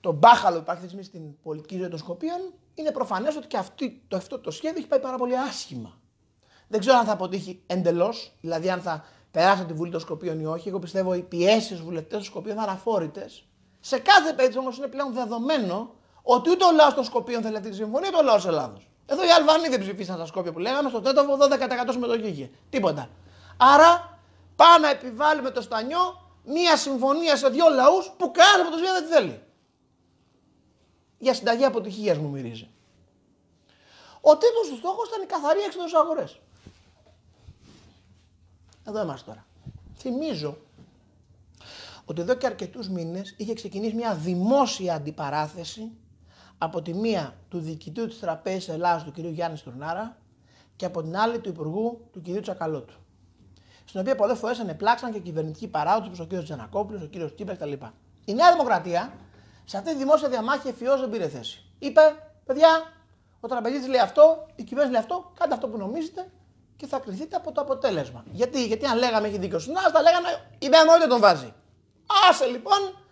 το μπάχαλο που υπάρχει αυτή στην πολιτική ζωή των Σκοπίων, είναι προφανές ότι και αυτή, το, αυτό το σχέδιο έχει πάει πάρα πολύ άσχημα. Δεν ξέρω αν θα αποτύχει εντελώς, δηλαδή αν θα περάσει από τη Βουλή των Σκοπίων ή όχι. Εγώ πιστεύω οι πιέσεις στους βουλευτές των Σκοπίων θα αφόρητες. Σε κάθε περίπτωση όμως είναι πλέον δεδομένο ότι ούτε ο λαός των Σκοπίων θέλει αυτή τη συμφωνία, ούτε ο λαός Ελλάδος. Εδώ οι Αλβανοί δεν ψηφίσαν στα Σκόπια που λέγαμε, στο τέταρτο 12% συμμετοχή είχε. Τίποτα. Άρα πάμε να επιβάλλουμε το στανιό μια συμφωνία σε δύο λαούς που κάθε από το δεν τη θέλει για συνταγή αποτυχία μου μυρίζει. Ο τίτλος του στόχο ήταν η καθαρή έξοδος στις αγορές. Εδώ είμαστε τώρα. Θυμίζω ότι εδώ και αρκετούς μήνες είχε ξεκινήσει μια δημόσια αντιπαράθεση από τη μία του διοικητή της Τραπέζης Ελλάδα, του κ. Γιάννη Τουρνάρα, και από την άλλη του Υπουργού, του κ. Τσακαλώτου. Στην οποία πολλές φορές ανεπλάξαν και κυβερνητικοί παράγοντες όπως ο κ. Τζανακόπουλος, ο κ. Τσίπερ κτλ. Η Νέα Δημοκρατία σε αυτή τη δημόσια διαμάχη εφιό δεν πήρε θέση. Είπε, παιδιά, ο τραπεζίτης λέει αυτό, η κυβέρνηση λέει αυτό, κάντε αυτό που νομίζετε και θα κρυθείτε από το αποτέλεσμα. Γιατί, γιατί αν λέγαμε έχει δίκιο συνάδελφο, θα λέγαμε η Μπέμα τον βάζει. Άσε λοιπόν,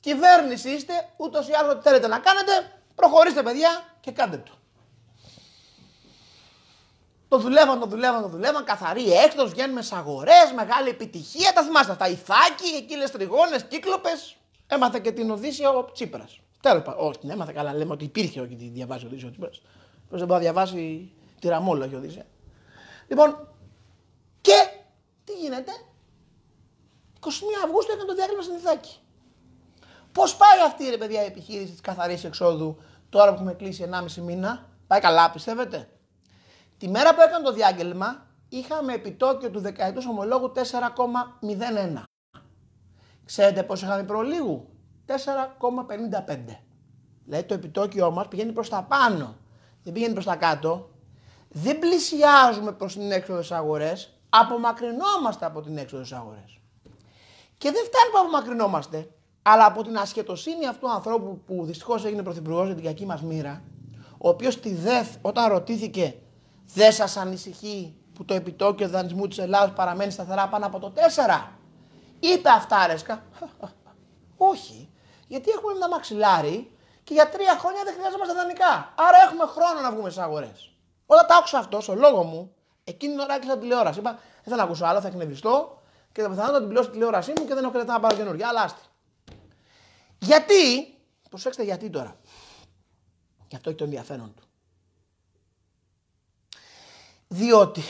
κυβέρνηση είστε, ούτως ή άλλως θέλετε να κάνετε, προχωρήστε παιδιά και κάντε το. Το δουλεύαν, το δουλεύαν, το δουλεύαν. Καθαρή έκτος, βγαίνουμε σε αγορές, μεγάλη επιτυχία. Τα θυμάστε αυτά. Ιθάκι, λε τριγώνες, κύκλοπες. Έμαθε και την Οδύσσια ο Τσίπρας. Τέλος πάντων, όχι την έμαθε καλά, λέμε ότι υπήρχε, όχι τη διαβάζει ο Οδύσσια ο Τσίπρας. Πώς δεν μπορεί να διαβάσει τη Ραμόλα και ο Οδύσσια. Λοιπόν, και τι γίνεται. 21 Αυγούστου έκανε το διάγγελμα στην Ιθάκη. Πώς πάει αυτή ρε παιδιά η επιχείρηση της καθαρής εξόδου τώρα που έχουμε κλείσει 1,5 μήνα. Πάει καλά, πιστεύετε. Τη μέρα που έκανε το διάγγελμα είχαμε επιτόκιο του δεκαετούς ομολόγου 4,01. Ξέρετε πόσο είχαμε προλίγου. 4,55. Δηλαδή το επιτόκιό μας πηγαίνει προς τα πάνω. Δεν πηγαίνει προς τα κάτω. Δεν πλησιάζουμε προς την έξοδο στις αγορές. Απομακρυνόμαστε από την έξοδο στις αγορές. Και δεν φτάνει που απομακρυνόμαστε. Αλλά από την ασχετοσύνη αυτού του ανθρώπου που δυστυχώς έγινε πρωθυπουργός για την κακή μας μοίρα, ο οποίος τη ΔΕΘ όταν ρωτήθηκε, Δεν σας ανησυχεί που το επιτόκιο δανεισμού της Ελλάδα παραμένει σταθερά πάνω από το 4 είπε αυτά αρέσκα. Όχι, γιατί έχουμε ένα μαξιλάρι και για τρία χρόνια δεν χρειαζόμαστε δανεικά. Άρα έχουμε χρόνο να βγούμε στι αγορές. Όταν τα άκουσα αυτό, ο λόγο μου, εκείνη την ώρα έκλεισα την τηλεόραση. Είπα, δεν θα ακούσω άλλο, θα εκνευριστώ και θα να την πληρώσω τη τηλεόρασή μου και δεν έχω κρατά να πάρω καινούργια. Αλλά άστη. Γιατί, προσέξτε γιατί τώρα. Γι' αυτό έχει το ενδιαφέρον του. Διότι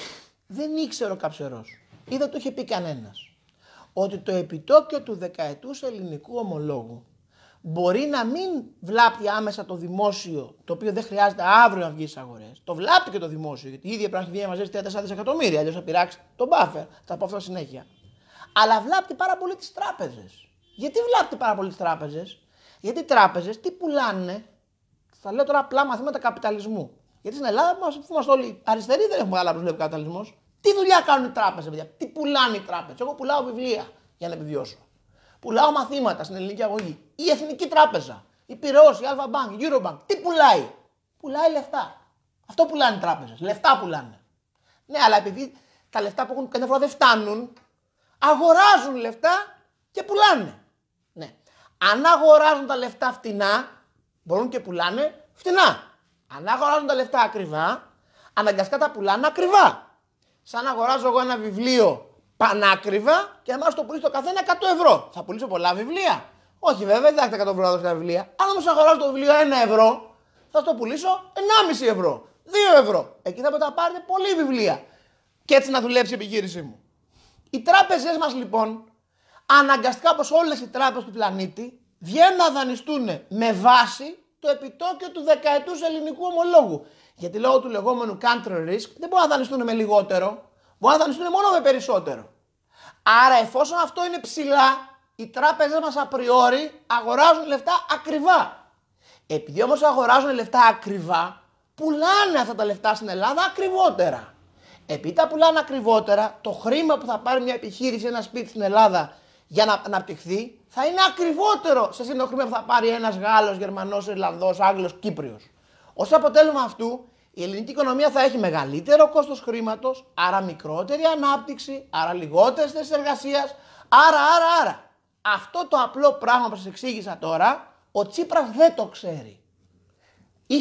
δεν ήξερε ο καψερός ή δεν το είχε πει κανένας ότι το επιτόκιο του δεκαετούς ελληνικού ομολόγου μπορεί να μην βλάπτει άμεσα το δημόσιο, το οποίο δεν χρειάζεται αύριο να βγει στις αγορές. Το βλάπτει και το δημόσιο, γιατί ήδη πρέπει να έχει μαζί 3-4 δισεκατομμύρια, αλλιώς θα πειράξει τον buffer. Θα πω αυτό συνέχεια. Αλλά βλάπτει πάρα πολύ τις τράπεζες. Γιατί βλάπτει πάρα πολύ τις τράπεζες, Γιατί οι τράπεζες τι πουλάνε, θα λέω τώρα απλά μαθήματα καπιταλισμού. Γιατί στην Ελλάδα μας είμαστε όλοι αριστεροί, δεν έχουμε άλλα προβλέψει καπιταλισμός. Τι δουλειά κάνουν οι τράπεζες, παιδιά. Τι πουλάνε οι τράπεζες. Εγώ πουλάω βιβλία για να επιβιώσω. Πουλάω μαθήματα στην ελληνική αγωγή. Η Εθνική Τράπεζα, η Πυρό, η Αλφα Μπάνκ, η Eurobank. Τι πουλάει. Πουλάει λεφτά. Αυτό πουλάνε οι τράπεζες. Λεφτά πουλάνε. Ναι, αλλά επειδή τα λεφτά που έχουν κανένα φορά δεν φτάνουν, αγοράζουν λεφτά και πουλάνε. Ναι. Αν αγοράζουν τα λεφτά φτηνά, μπορούν και πουλάνε φτηνά. Αν αγοράζουν τα λεφτά ακριβά, αναγκαστικά τα πουλάνε ακριβά σαν να αγοράζω εγώ ένα βιβλίο πανάκριβα και εμά το πουλήσω το καθένα 100 ευρώ. Θα πουλήσω πολλά βιβλία. Όχι βέβαια, δεν θα 100 ευρώ να δώσετε τα βιβλία. Αν όμως αγοράζω το βιβλίο 1 ευρώ, θα το πουλήσω 1,5 ευρώ. 2 ευρώ. Εκεί θα πάρετε πολλή βιβλία. Και έτσι να δουλέψει η επιχείρησή μου. Οι τράπεζές μας λοιπόν, αναγκαστικά όπως όλες οι τράπεζες του πλανήτη, βγαίνουν να δανειστούν με βάση το επιτόκιο του δεκαετούς ελληνικού ομολόγου. Γιατί λόγω του λεγόμενου country risk δεν μπορούν να δανειστούν με λιγότερο, μπορούν να δανειστούν μόνο με περισσότερο. Άρα εφόσον αυτό είναι ψηλά, οι τράπεζες μας απριόρι αγοράζουν λεφτά ακριβά. Επειδή όμως αγοράζουν λεφτά ακριβά, πουλάνε αυτά τα λεφτά στην Ελλάδα ακριβότερα. Επειδή τα πουλάνε ακριβότερα, το χρήμα που θα πάρει μια επιχείρηση, ένα σπίτι στην Ελλάδα για να αναπτυχθεί, θα είναι ακριβότερο σε το χρήμα που θα πάρει ένας Γάλλος, Γερμανός, Ιρλανδός, Άγγλος, Κύπριος. Ως αποτέλεσμα αυτού, η ελληνική οικονομία θα έχει μεγαλύτερο κόστος χρήματος, άρα μικρότερη ανάπτυξη, άρα λιγότερες θέσεις εργασίας. Άρα, άρα, άρα. Αυτό το απλό πράγμα που σας εξήγησα τώρα, ο Τσίπρας δεν το ξέρει.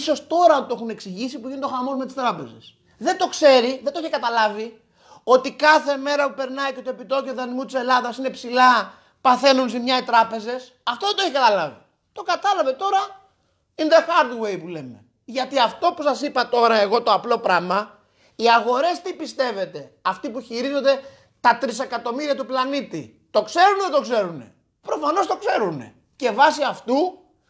σω τώρα το έχουν εξηγήσει που γίνεται ο χαμός με τις τράπεζες. Δεν το ξέρει, δεν το έχει καταλάβει ότι κάθε μέρα που περνάει και το επιτόκιο δανειμού της Ελλάδας είναι ψηλά, παθαίνουν ζημιά οι τράπεζες. Αυτό δεν το έχει καταλάβει. Το κατάλαβε τώρα in the hard way που λέμε. Γιατί αυτό που σας είπα τώρα εγώ το απλό πράγμα, οι αγορές τι πιστεύετε, αυτοί που χειρίζονται τα τρισεκατομμύρια του πλανήτη, το ξέρουν ή το ξέρουν. Προφανώς το ξέρουν. Και βάσει αυτού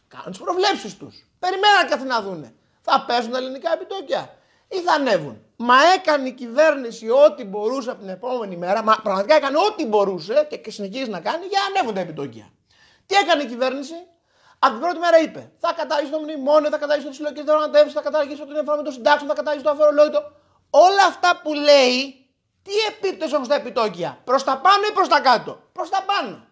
κάνουν τις προβλέψεις τους. Περιμέναν και να δούνε. Θα πέσουν τα ελληνικά επιτόκια ή θα ανέβουν. Μα έκανε η κυβέρνηση ό,τι μπορούσε από την επόμενη μέρα, μα πραγματικά έκανε ό,τι μπορούσε και συνεχίζει να κάνει για να ανέβουν τα επιτόκια. Τι έκανε η κυβέρνηση, από την πρώτη μέρα είπε: Θα καταργήσω το μνημόνιο, θα καταργήσω τις συλλογικές δραματεύσει, θα καταργήσω την εφόρμα των συντάξεων, θα καταργήσω το αφορολόγητο. Όλα αυτά που λέει, τι επίπτωση όμως τα επιτόκια, προς τα πάνω ή προς τα κάτω. Προς τα πάνω.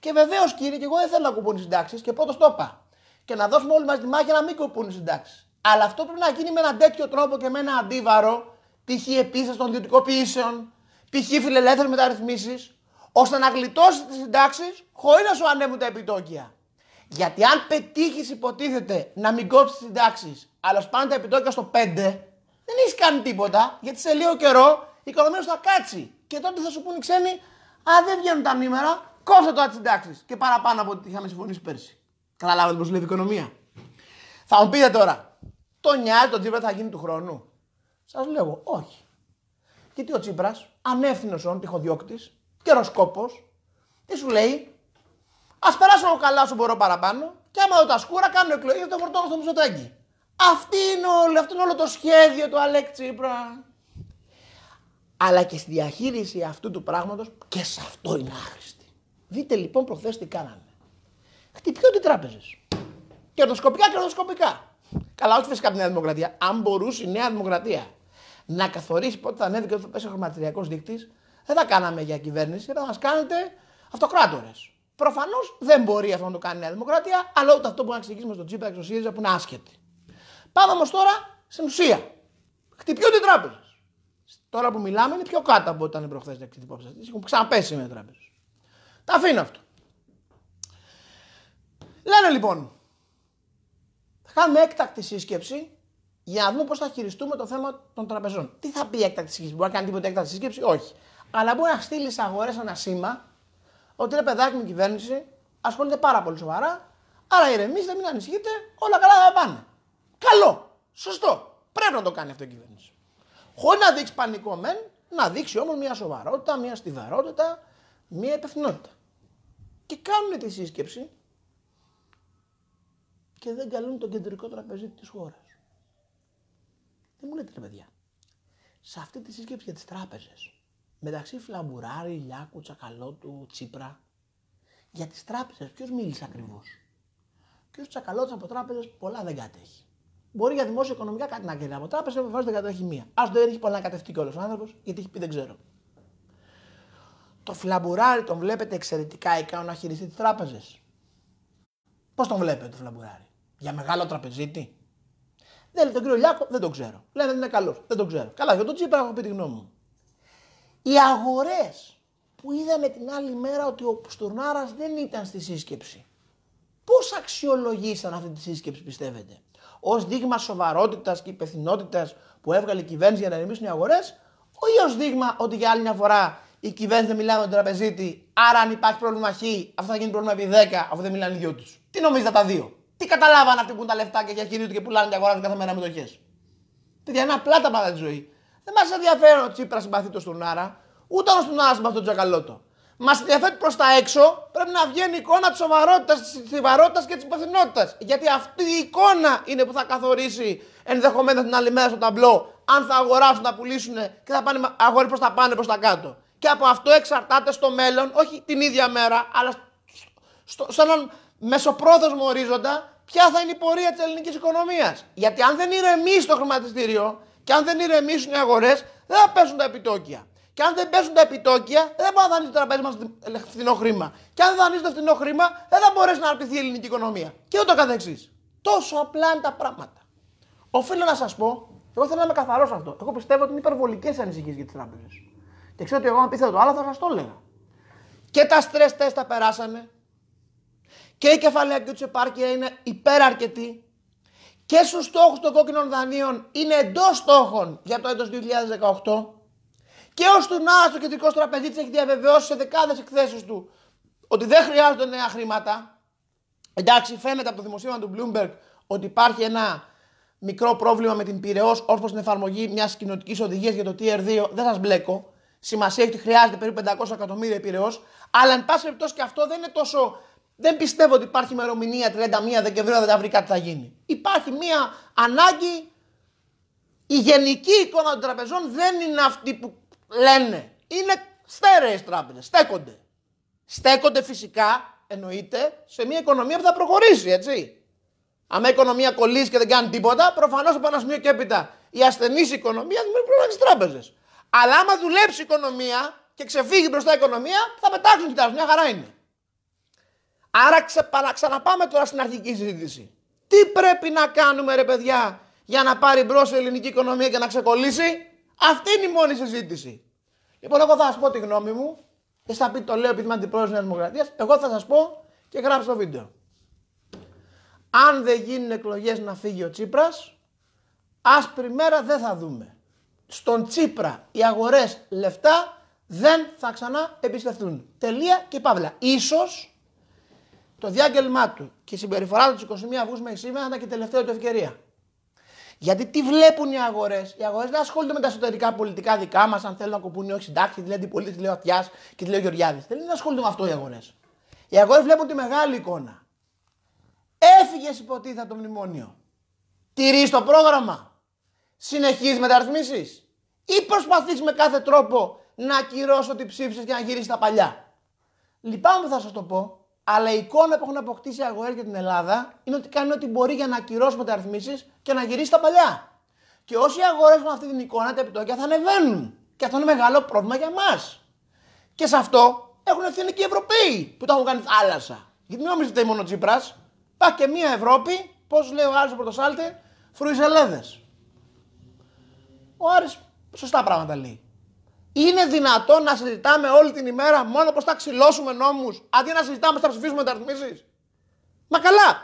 Και βεβαίως κύριε, και εγώ δεν θέλω να κουμπούν οι συντάξεις και πότε το είπα. Και να δώσουμε όλοι μας τη μάχη να μην κουμπούν οι συντάξεις. Αλλά αυτό πρέπει να γίνει με έναν τέτοιο τρόπο και με ένα αντίβαρο, π.χ. επίθεση των ιδιωτικοποιήσεων, π.χ. φιλελεύθερες μεταρρυθμίσεις, ώστε να γλιτώσει τις συντάξεις χωρίς να σου ανέβουν τα επιτόκια. Γιατί αν πετύχεις, υποτίθεται να μην κόψεις τις συντάξεις, αλλά σου πάνε τα επιτόκια στο 5, δεν έχεις κάνει τίποτα. Γιατί σε λίγο καιρό η οικονομία σου θα κάτσει. Και τότε θα σου πούνε οι ξένοι, Α, δεν βγαίνουν τα μήμερα, κόψε τώρα τις συντάξεις. Και παραπάνω από ό,τι είχαμε συμφωνήσει πέρσι. Καταλάβατε πώς λέει η οικονομία. Θα μου πείτε τώρα, το νοιάζει το Τσίπρα θα γίνει του χρόνου. Σας λέω, όχι. Γιατί ο Τσίπρα, ανεύθυνος όν, τυχοδιώκτης, καιροσκόπος, τι σου λέει, Ας περάσω εγώ καλά όσο μπορώ παραπάνω και άμα δω τα σκούρα κάνω εκλογή και το φορτώνω στο μισοτάκι. Αυτή είναι όλη, αυτό είναι όλο το σχέδιο του Αλέξη Τσίπρα. Αλλά και στη διαχείριση αυτού του πράγματος και σε αυτό είναι άχρηστη. Δείτε λοιπόν προχθές τι κάνανε. Χτυπιούνται οι τράπεζες. Κερδοσκοπικά, κερδοσκοπικά. Καλά, όχι φυσικά από τη Νέα Δημοκρατία. Αν μπορούσε η Νέα Δημοκρατία να καθορίσει πότε θα ανέβει και πότε θα πέσει ο δείκτης, δεν θα κάναμε για κυβέρνηση, θα μας κάνετε αυτοκράτορες. Προφανώς δεν μπορεί αυτό να το κάνει η Νέα Δημοκρατία, αλλά ούτε αυτό μπορεί να με τον τον και τον ΣΥΡΙΖΑ που είναι άσχετη. Πάμε όμως τώρα στην ουσία. Χτυπιούνται οι τράπεζες. Τώρα που μιλάμε είναι πιο κάτω από ό,τι ήταν προχθές την εκτιμητική οι Έχουν ξαναπέσει με τράπεζες. Τα αφήνω αυτό. Λένε λοιπόν, θα κάνουμε έκτακτη σύσκεψη για να δούμε πώς θα χειριστούμε το θέμα των τραπεζών. Τι θα πει έκτακτη σύσκεψη, Μπορεί να κάνει τίποτα έκτακτη σύσκεψη, Όχι. Αλλά μπορεί να στείλει αγορές ένα σήμα ότι ρε παιδάκι μου κυβέρνηση ασχολείται πάρα πολύ σοβαρά. Άρα ηρεμήστε, μην ανησυχείτε, όλα καλά θα πάνε. Καλό. Σωστό. Πρέπει να το κάνει αυτό η κυβέρνηση. Χωρίς να δείξει πανικό μεν, να δείξει όμως μια σοβαρότητα, μια στιβαρότητα, μια υπευθυνότητα. Και κάνουν τη σύσκεψη και δεν καλούν τον κεντρικό τραπεζίτη της χώρας. Δεν μου λέτε ρε παιδιά. Σε αυτή τη σύσκεψη για τις τράπεζες, μεταξύ Φλαμπουράρη, Λιάκου, Τσακαλώτου, Τσίπρα. Για τις τράπεζες, ποιος μίλησε ακριβώς. Ποιος ο από τράπεζες πολλά δεν κατέχει. Μπορεί για δημόσια οικονομικά κάτι να κερδίσει από τράπεζες, αλλά δεν κατέχει μία. Ας δεν έχει πολλά να κατευθεί κιόλας ο άνθρωπος, γιατί έχει πει δεν ξέρω. Το φλαμπουράρι τον βλέπετε εξαιρετικά ικανό να χειριστεί τις τράπεζες. Πώς τον βλέπετε το φλαμπουράρι, Για μεγάλο τραπεζίτη. Δεν λέει τον κύριο Λιάκο, δεν τον ξέρω. Λένε δεν είναι καλός, δεν τον ξέρω. Καλά, για τον Τσίπρα έχω πει τη γνώμη μου. Οι αγορές που είδαμε την άλλη μέρα ότι ο Στουρνάρας δεν ήταν στη σύσκεψη. Πώς αξιολογήσαν αυτή τη σύσκεψη πιστεύετε. Ως δείγμα σοβαρότητας και υπευθυνότητας που έβγαλε η κυβέρνηση για να ρημίσουν οι αγορές ή ως δείγμα ότι για άλλη μια φορά η κυβέρνηση δεν μιλάει με τον τραπεζίτη, άρα αν υπάρχει πρόβλημα χ, αυτό θα γίνει πρόβλημα επί 10, αφού δεν μιλάνε οι δυο τους. Τι νομίζετε τα δύο. Τι καταλάβανε αυτοί που τα λεφτά και διαχειρίζονται και πουλάνε και αγοράζουν κάθε μέρα μετοχέ. Παιδιά, είναι απλά τα πάντα της ζωής. Δεν μας ενδιαφέρει ο Τσίπρας συμπαθεί το στον Άρα, ούτε ο Στουνάρα συμπαθεί τον Τζακαλώτο. Μας ενδιαφέρει προς τα έξω πρέπει να βγαίνει η εικόνα της σοβαρότητας, της θηβαρότητας και της υποθυνότητα. Γιατί αυτή η εικόνα είναι που θα καθορίσει ενδεχομένως την άλλη μέρα στο ταμπλό αν θα αγοράσουν, θα πουλήσουν και θα πάνε αγόρι προς τα πάνω, προς τα κάτω. Και από αυτό εξαρτάται στο μέλλον, όχι την ίδια μέρα, αλλά στο, σε έναν μεσοπρόθεσμο ορίζοντα, ποια θα είναι η πορεία της ελληνικής οικονομίας. Γιατί αν δεν ηρεμεί το χρηματιστήριο, και αν δεν ηρεμήσουν οι αγορές, δεν θα πέσουν τα επιτόκια. Και αν δεν πέσουν τα επιτόκια, δεν μπορεί να δανείσει το τραπέζι μας ε, φθηνό χρήμα. Και αν δεν δανείσει το φθηνό χρήμα, δεν θα μπορέσει να αναπτυχθεί η ελληνική οικονομία. Και ούτω καθεξής. Τόσο απλά είναι τα πράγματα. Οφείλω να σας πω, εγώ θέλω να είμαι καθαρός αυτό. Εγώ πιστεύω ότι είναι υπερβολικές ανησυχίες για τις τράπεζες. Και ξέρω ότι εγώ αν πείθετε το άλλο θα σας το έλεγα. Και τα stress τα περάσανε. Και η κεφαλαία και του επάρκεια είναι υπεραρκετή και στους στόχους των κόκκινων δανείων είναι εντός στόχων για το έτος 2018 και ο να ο κεντρικό τραπεζίτης, έχει διαβεβαιώσει σε δεκάδες εκθέσεις του ότι δεν χρειάζονται νέα χρήματα. Εντάξει, φαίνεται από το δημοσίευμα του Bloomberg ότι υπάρχει ένα μικρό πρόβλημα με την Πυραιός ω την εφαρμογή μιας κοινωτική οδηγίας για το Tier 2. Δεν σας μπλέκω. Σημασία έχει ότι χρειάζεται περίπου 500 εκατομμύρια πυρεό. Αλλά, εν πάση περιπτώσει, και αυτό δεν είναι τόσο δεν πιστεύω ότι υπάρχει ημερομηνία 31 Δεκεμβρίου να θα βρει κάτι θα γίνει. Υπάρχει μια ανάγκη. Η γενική εικόνα των τραπεζών δεν είναι αυτή που λένε. Είναι στέρεες τράπεζες. Στέκονται. Στέκονται φυσικά, εννοείται, σε μια οικονομία που θα προχωρήσει, έτσι. Αν η οικονομία κολλήσει και δεν κάνει τίποτα, προφανώς από ένα σημείο και έπειτα η ασθενής οικονομία δημιουργεί πρόβλημα στις τράπεζες. Αλλά άμα δουλέψει η οικονομία και ξεφύγει μπροστά η οικονομία, θα πετάξουν κοιτάζουν. Μια χαρά είναι. Άρα ξεπαρα, ξαναπάμε τώρα στην αρχική συζήτηση. Τι πρέπει να κάνουμε ρε παιδιά για να πάρει μπρος η ελληνική οικονομία και να ξεκολλήσει. Αυτή είναι η μόνη συζήτηση. Λοιπόν, εγώ θα σας πω τη γνώμη μου. Δεν θα πει το λέω επειδή είμαι αντιπρόεδρος της Νέας Δημοκρατίας. Εγώ θα σας πω και γράψω το βίντεο. Αν δεν γίνουν εκλογές να φύγει ο Τσίπρας, άσπρη μέρα δεν θα δούμε. Στον Τσίπρα οι αγορές λεφτά δεν θα ξανά εμπιστευτούν. Τελεία και παύλα. Ίσως το διάγγελμά του και η συμπεριφορά του 21 Αυγούστου μέχρι σήμερα ήταν και η τελευταία του ευκαιρία. Γιατί τι βλέπουν οι αγορές. Οι αγορές δεν ασχολούνται με τα εσωτερικά πολιτικά δικά μας, αν θέλουν να κοπούν ή όχι συντάξει, τη λέει τη λέω Αθιά και τη λέει Γεωργιάδης. Δεν ασχολούνται με αυτό οι αγορές. Οι αγορές βλέπουν τη μεγάλη εικόνα. Έφυγες υποτίθεται το μνημόνιο. Τηρείς το πρόγραμμα. Συνεχίζεις μεταρρυθμίσει. Ή προσπαθείς με κάθε τρόπο να ακυρώσει ότι ψήφισες και να γυρίσεις τα παλιά. Λυπάμαι που θα σας το πω, αλλά η εικόνα που έχουν αποκτήσει οι αγορέ για την Ελλάδα είναι ότι κάνει ό,τι μπορεί για να τα μεταρρυθμίσεις και να γυρίσει τα παλιά. Και όσοι αγορέ έχουν αυτή την εικόνα, τα επιτόκια θα ανεβαίνουν. Και αυτό είναι μεγάλο πρόβλημα για μας. Και σε αυτό έχουν ευθύνη και οι Ευρωπαίοι που τα έχουν κάνει θάλασσα. Γιατί μην νομίζετε μόνο Τσίπρας. πά και μία Ευρώπη, πώς λέει ο Άρης Πρωτοσάλτε, φρουιζελέδε. Ο Άρης σωστά πράγματα λέει. Είναι δυνατόν να συζητάμε όλη την ημέρα μόνο πώς θα ξυλώσουμε νόμους αντί να συζητάμε πώς θα ψηφίσουμε μεταρρυθμίσει. Μα καλά!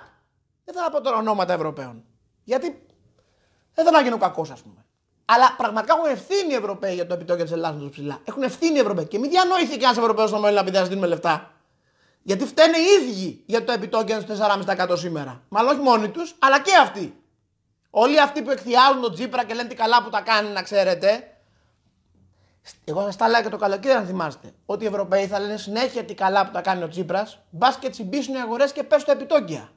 Δεν θα πω τώρα ονόματα Ευρωπαίων. Γιατί δεν θα γίνω κακός, ας πούμε. Αλλά πραγματικά έχουν ευθύνη οι Ευρωπαίοι για το επιτόκιο της Ελλάδας τους ψηλά. Έχουν ευθύνη οι Ευρωπαίοι. Και μην διανοηθεί κανένα Ευρωπαίος στο μέλλον να δίνουμε λεφτά. Γιατί φταίνε οι ίδιοι για το επιτόκιο του 4,5% σήμερα. Μάλλον όχι μόνοι τους, αλλά και αυτοί. Όλοι αυτοί που εκθιάζουν τον Τζίπρα και λένε τι καλά που τα κάνει, να ξέρετε, εγώ σα τα λέω και το καλοκαίρι, αν θυμάστε. Ότι οι Ευρωπαίοι θα λένε συνέχεια τι καλά που τα κάνει ο Τσίπρας, μπας και τσιμπήσουν οι αγορές και πέσουν τα επιτόκια.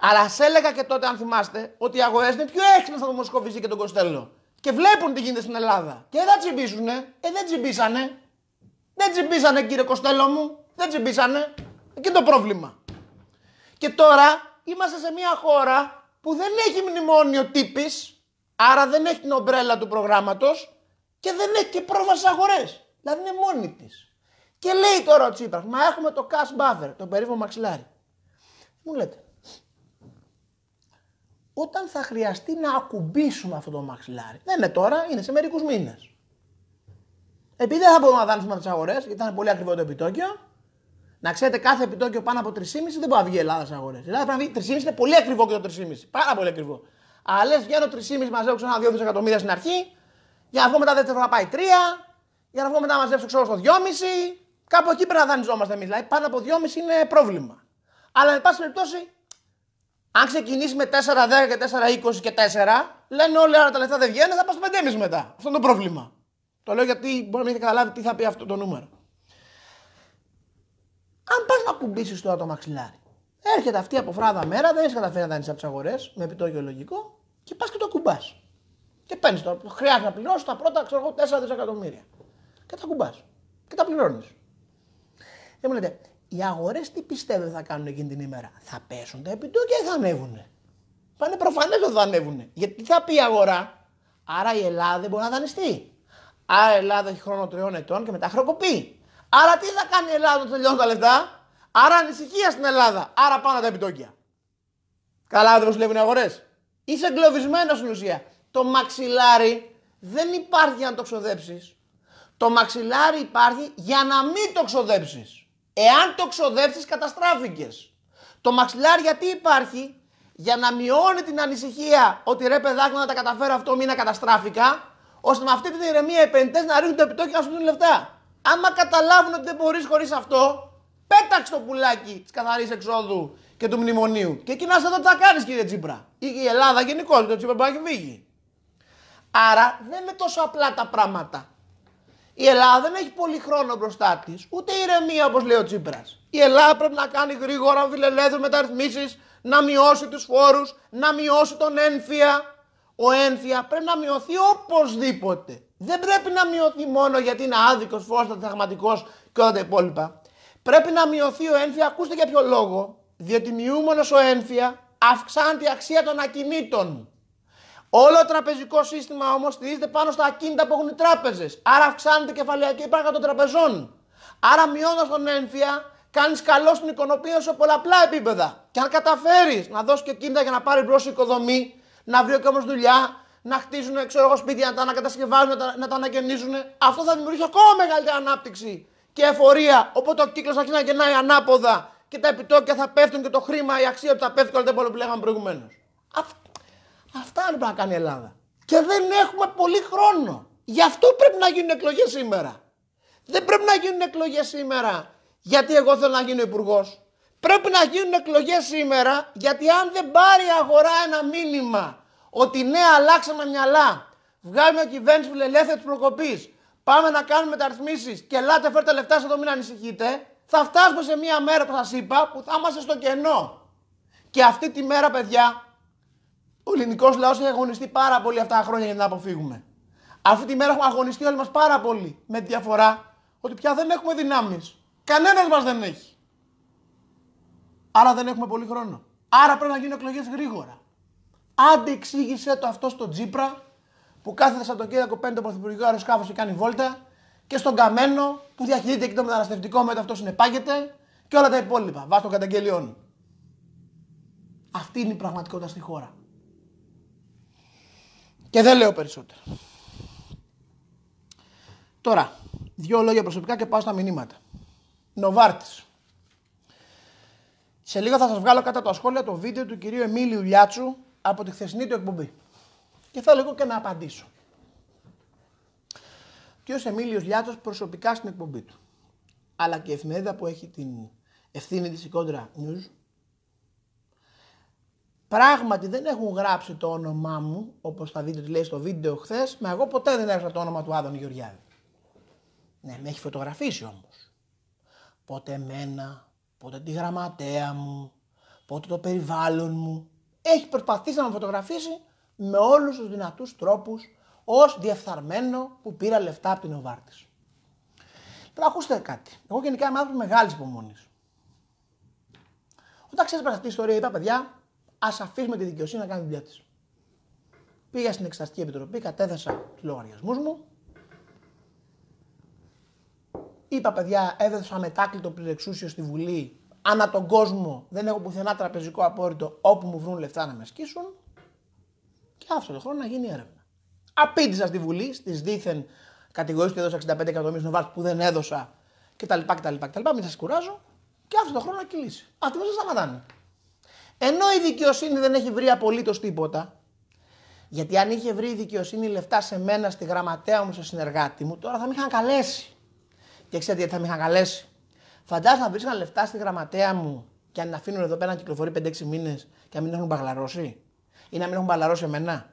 Αλλά σε έλεγα και τότε, αν θυμάστε, ότι οι αγορές είναι πιο έξυπνες από τον Μοσκοβιζή και τον Κοστέλο. Και βλέπουν τι γίνεται στην Ελλάδα. Και δεν τσιμπήσουνε. Ε, δεν τσιμπήσανε. Δεν τσιμπήσανε, κύριε Κοστέλο μου. Δεν τσιμπήσανε. Εκεί το πρόβλημα. Και τώρα είμαστε σε μια χώρα που δεν έχει μνημόνιο τύπης, άρα δεν έχει την ομπρέλα του προγράμματος και δεν έχει και πρόβαση αγορές. Δηλαδή είναι μόνη της. Και λέει τώρα ο Τσίπρας, μα έχουμε το cash buffer, το περίφημο μαξιλάρι. Μου λέτε, όταν θα χρειαστεί να ακουμπήσουμε αυτό το μαξιλάρι. Δεν είναι ναι, τώρα, είναι σε μερικούς μήνες. Επειδή δεν θα μπορούμε να δάνουμε τις αγορές, γιατί ήταν πολύ ακριβό το επιτόκιο, να ξέρετε, κάθε επιτόκιο πάνω από 3,5 δεν μπορεί να βγει η Ελλάδα στι αγορές. Δηλαδή πρέπει να βγει 3,5 είναι πολύ ακριβό και το 3,5. Πάρα πολύ ακριβό. Αλλά λες, βγαίνω 3,5 μαζεύω ξανά 2 δισεκατομμύρια στην αρχή, για να βγω μετά δεύτερο να πάει τρία. Για να βγω μετά να μαζέψω ξέρω στο δυόμιση. Κάπου εκεί πρέπει να δανειζόμαστε εμείς. Δηλαδή πάνω από δυόμιση είναι πρόβλημα. Αλλά εν πάση περιπτώσει, αν ξεκινήσει με 4-10 και 4-20 και 4, λένε όλοι άρα τα λεφτά δεν βγαίνουν, θα πας στο 5,5 μετά. Αυτό είναι το πρόβλημα. Το λέω γιατί μπορεί να μην καταλάβει τι θα πει αυτό το νούμερο. Αν πας να κουμπίσεις τώρα το μαξιλάρι, έρχεται αυτή από φράδα μέρα, δεν έχεις καταφέρει να δάνει από τις αγορές με επιτόκιο λογικό και πας και το κουμπάς. Και παίρνεις τώρα. Χρειάζεται να πληρώσεις τα πρώτα ξέρω εγώ, 4 δισεκατομμύρια. Και τα κουμπάς. Και τα πληρώνεις. Δεν μου λέτε, οι αγορές τι πιστεύετε θα κάνουν εκείνη την ημέρα. Θα πέσουν τα επιτόκια ή θα ανέβουν. Πάνε προφανές ότι θα ανέβουν. Γιατί θα πει η αγορά. Άρα η Ελλάδα δεν μπορεί να δανειστεί. Άρα η Ελλάδα έχει χρόνο τριών ετών και μετά χρεοκοπεί. Άρα τι θα κάνει η Ελλάδα όταν τελειώνουν τα λεφτά. Άρα ανησυχία στην Ελλάδα. Άρα πάνε τα επιτόκια. Καλά δεν δουλεύουν οι αγορές. Είσαι εγκλωβισμένος στην ουσία. Το μαξιλάρι δεν υπάρχει για να το ξοδέψεις. Το μαξιλάρι υπάρχει για να μην το ξοδέψεις. Εάν το ξοδέψεις καταστράφηκες. Το μαξιλάρι γιατί υπάρχει. Για να μειώνει την ανησυχία ότι ρε παιδάκι να τα καταφέρω αυτό μήνα καταστράφηκα. Ώστε με αυτή την ηρεμία οι επενδυτές να ρίχνουν το επιτόκιο να σου δίνουν λεφτά. Άμα καταλάβουν ότι δεν μπορείς χωρίς αυτό, πέταξε το πουλάκι της καθαρής εξόδου και του μνημονίου. Και εκεί να εδώ τι θα κάνεις κύριε Τσίπρα. Ή η ελλαδα γενικώς το Τσίπρα μπορεί να έχει φύγει. Άρα δεν είναι τόσο απλά τα πράγματα. Η Ελλάδα δεν έχει πολύ χρόνο μπροστά της, ούτε ηρεμία όπως λέει ο Τσίπρας. Η Ελλάδα πρέπει να κάνει γρήγορα φιλελεύθερε μεταρρυθμίσεις, να μειώσει τους φόρους, να μειώσει τον ένφια. Ο ένφια πρέπει να μειωθεί οπωσδήποτε. Δεν πρέπει να μειωθεί μόνο γιατί είναι άδικος, φόρο, διδαγματικό και όλα τα υπόλοιπα. Πρέπει να μειωθεί ο ένφια, ακούστε για ποιο λόγο. Διότι μειούμενο ο ένφια αυξάνει τη αξία των ακινήτων. Όλο το τραπεζικό σύστημα όμως στηρίζεται πάνω στα ακίνητα που έχουν οι τράπεζες. Άρα αυξάνεται η κεφαλαιακή υπάρκα των τραπεζών. Άρα μειώνοντας τον ένφια, κάνεις καλό στην οικονομία σε πολλαπλά επίπεδα. Και αν καταφέρεις να δώσεις και κίνητα για να πάρει μπρος η οικοδομή, να βρει και όμως δουλειά, να χτίζουν ξέρω εγώ, σπίτια, να τα ανακατασκευάζουν, να τα, να τα ανακαινίζουν, αυτό θα δημιουργήσει ακόμα μεγαλύτερη ανάπτυξη και εφορία. Οπότε ο κύκλο θα αρχίσει να γεννάει ανάποδα και τα επιτόκια θα πέφτουν και το χρήμα, η αξία που θα πέφτει, όλα τα υπόλοιπα που λέγαμε προηγουμένως. Αυτό Αυτά λοιπόν να κάνει η Ελλάδα. Και δεν έχουμε πολύ χρόνο. Γι' αυτό πρέπει να γίνουν εκλογές σήμερα. Δεν πρέπει να γίνουν εκλογές σήμερα γιατί εγώ θέλω να γίνω υπουργός. Πρέπει να γίνουν εκλογές σήμερα γιατί αν δεν πάρει η αγορά ένα μήνυμα ότι ναι, αλλάξαμε μυαλά, βγάλουμε κυβέρνηση φιλελεύθερη της προκοπής, πάμε να κάνουμε τα μεταρρυθμίσεις και ελάτε φέρτε λεφτά σε εδώ, μην ανησυχείτε, θα φτάσουμε σε μία μέρα που σας είπα που θα είμαστε στο κενό. Και αυτή τη μέρα, παιδιά, ο ελληνικός λαός έχει αγωνιστεί πάρα πολύ αυτά τα χρόνια για να αποφύγουμε. Αυτή τη μέρα έχουμε αγωνιστεί όλοι μας πάρα πολύ. Με διαφορά ότι πια δεν έχουμε δυνάμεις. Κανένας μας δεν έχει. Άρα δεν έχουμε πολύ χρόνο. Άρα πρέπει να γίνουν εκλογές γρήγορα. Άντε εξήγησε το αυτό στον Τζίπρα που κάθεται σαν το κύριο παίρνει το πρωθυπουργικό αεροσκάφος και κάνει βόλτα και στον Καμένο που διαχειρίζεται και το μεταναστευτικό με αυτό συνεπάγεται και όλα τα υπόλοιπα. Βάσει των καταγγελιών. Αυτή είναι η πραγματικότητα στη χώρα. Και δεν λέω περισσότερα. Τώρα, δύο λόγια προσωπικά και πάω στα μηνύματα. Νοβάρτης. Σε λίγο θα σας βγάλω κατά τα σχόλια το βίντεο του κυρίου Εμίλιου Λιάτσου από τη χθεσινή του εκπομπή. Και θέλω εγώ και να απαντήσω. Ο Εμίλιος Εμίλιος Λιάτσος προσωπικά στην εκπομπή του. Αλλά και η εφημερίδα που έχει την ευθύνη της η Κόντρα News Πράγματι δεν έχουν γράψει το όνομά μου, όπως θα δείτε ότι λέει στο βίντεο χθες, με εγώ ποτέ δεν έγραψα το όνομα του Άδων Γεωργιάδη. Ναι, με έχει φωτογραφίσει όμως. Πότε εμένα, πότε τη γραμματέα μου, πότε το περιβάλλον μου. Έχει προσπαθήσει να με φωτογραφίσει με όλους τους δυνατούς τρόπους ως διεφθαρμένο που πήρα λεφτά από την Οβάρτη. Τώρα ακούστε κάτι. Εγώ γενικά είμαι άνθρωπος μεγάλης υπομονής. Όταν ξέρεις αυτή την ιστορία, είπα παιδιά, Ας αφήσουμε τη δικαιοσύνη να κάνει δουλειά της. Πήγα στην Εξεταστική Επιτροπή, κατέθεσα τους λογαριασμούς μου. Είπα, παιδιά, έδωσα μετάκλητο πληρεξούσιο στη Βουλή. Ανά τον κόσμο δεν έχω πουθενά τραπεζικό απόρριτο όπου μου βρουν λεφτά να με ασκήσουν. Και αυτό το χρόνο να γίνει έρευνα. Απίτησα στη Βουλή, στις δίθεν κατηγορίες ότι έδωσα 65 εκατομμύρια στον Βάρτ που δεν έδωσα κτλ. κτλ, κτλ. Μην σας κουράζω. Και αυτό το χρόνο να κυλήσει. Αυτοί δεν σταματάνε. Ενώ η δικαιοσύνη δεν έχει βρει απολύτως τίποτα. Γιατί αν είχε βρει η δικαιοσύνη λεφτά σε μένα, στη γραμματέα μου, στο συνεργάτη μου, τώρα θα με είχαν καλέσει. Και ξέρετε γιατί θα με είχαν καλέσει. Φαντάζομαι να βρίσκαν λεφτά στη γραμματέα μου και αν αφήνουν εδώ πέρα να κυκλοφορεί 5-6 μήνες και να μην έχουν μπαγλαρώσει. Ή να μην έχουν μπαγλαρώσει εμένα.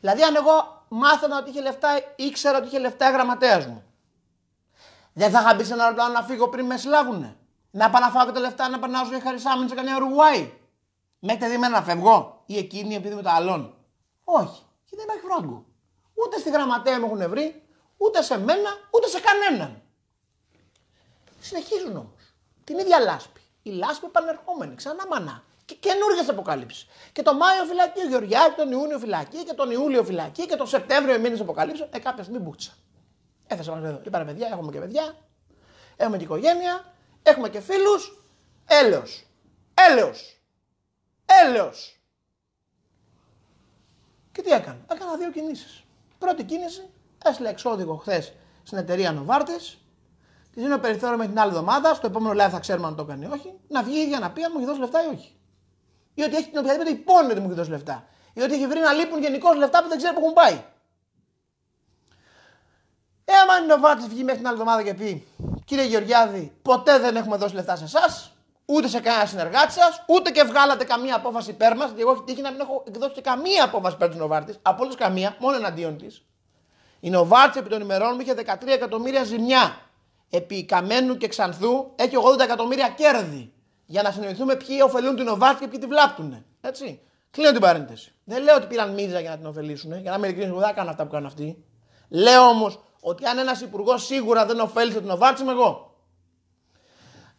Δηλαδή, αν εγώ μάθαινα ότι είχε λεφτά, ήξερα ότι είχε λεφτά η γραμματέας μου. Δεν θα είχα μπει σε ένα αεροπλάνο να φύγω πριν με συλλάβουνε. Να πάω να φάω τα λεφτά να περνάω ζωή χαρισάμενη σε κανένα Ουρουάη δει τα να φεύγω ή εκείνη επειδή με το άλλον. Όχι, και δεν υπάρχει φράγκο. Ούτε στη γραμματέα μου έχουν βρει, ούτε σε μένα, ούτε σε κανέναν. Συνεχίζουν όμως. Την ίδια λάσπη. Η λάσπη επανερχόμενη, ξανά μανά. Και καινούργιες αποκαλύψεις. Και το Μάιο φυλακή, ο Γεωργιάκης, τον Ιούνιο φυλακή, και τον Ιούλιο φυλακή, και τον Σεπτέμβριο μήνες αποκαλύψεων. Ε, κάποια στιγμή μπούτσα. Έθεσα μας εδώ. Είπαμε λοιπόν, παιδιά, έχουμε και παιδιά, έχουμε και οικογένεια, έχουμε και φίλους. Έλεος έλεος. Και τι έκανε, Έκανα δύο κινήσεις. Πρώτη κίνηση, έστειλε εξώδικο χθες στην εταιρεία Νοβάρτη. Της δίνω περιθώριο με την άλλη εβδομάδα, στο επόμενο live θα ξέρουμε αν το κάνει ή όχι, να βγει για να πει αν μου έχει δώσει λεφτά ή όχι. Ή ότι έχει την οποιαδήποτε υπόνοια ότι μου έχει δώσει λεφτά. Ή ότι έχει βρει να λείπουν γενικώς λεφτά που δεν ξέρει που έχουν πάει. Ε, άμα η Νοβάρτη βγει μέχρι την άλλη εβδομάδα και πει, κύριε Γεωργιάδη, ποτέ δεν έχουμε δώσει λεφτά σε εσάς, ούτε σε κανένα συνεργάτη σας, ούτε και βγάλατε καμία απόφαση υπέρ μας. Γιατί εγώ έχω τύχει να μην έχω εκδώσει καμία απόφαση υπέρ τη Νοβάρτη. Απόλυτα καμία, μόνο εναντίον της. Η Νοβάρτης επί των ημερών μου είχε 13 εκατομμύρια ζημιά. Επί Καμένου και Ξανθού έχει 80 εκατομμύρια κέρδη. Για να συνοηθούμε ποιοι ωφελούν την Νοβάρτη και ποιοι τη βλάπτουν. Έτσι. Κλείνω την παρένθεση. Δεν λέω ότι πήραν μίζα για να την ωφελήσουν. Για να με ειλικρινής, δεν αυτά που κάνουν αυτοί. Λέω όμως ότι αν ένας υπουργός σίγουρα δεν ωφέλησε την Νοβάρτη, είμαι εγώ.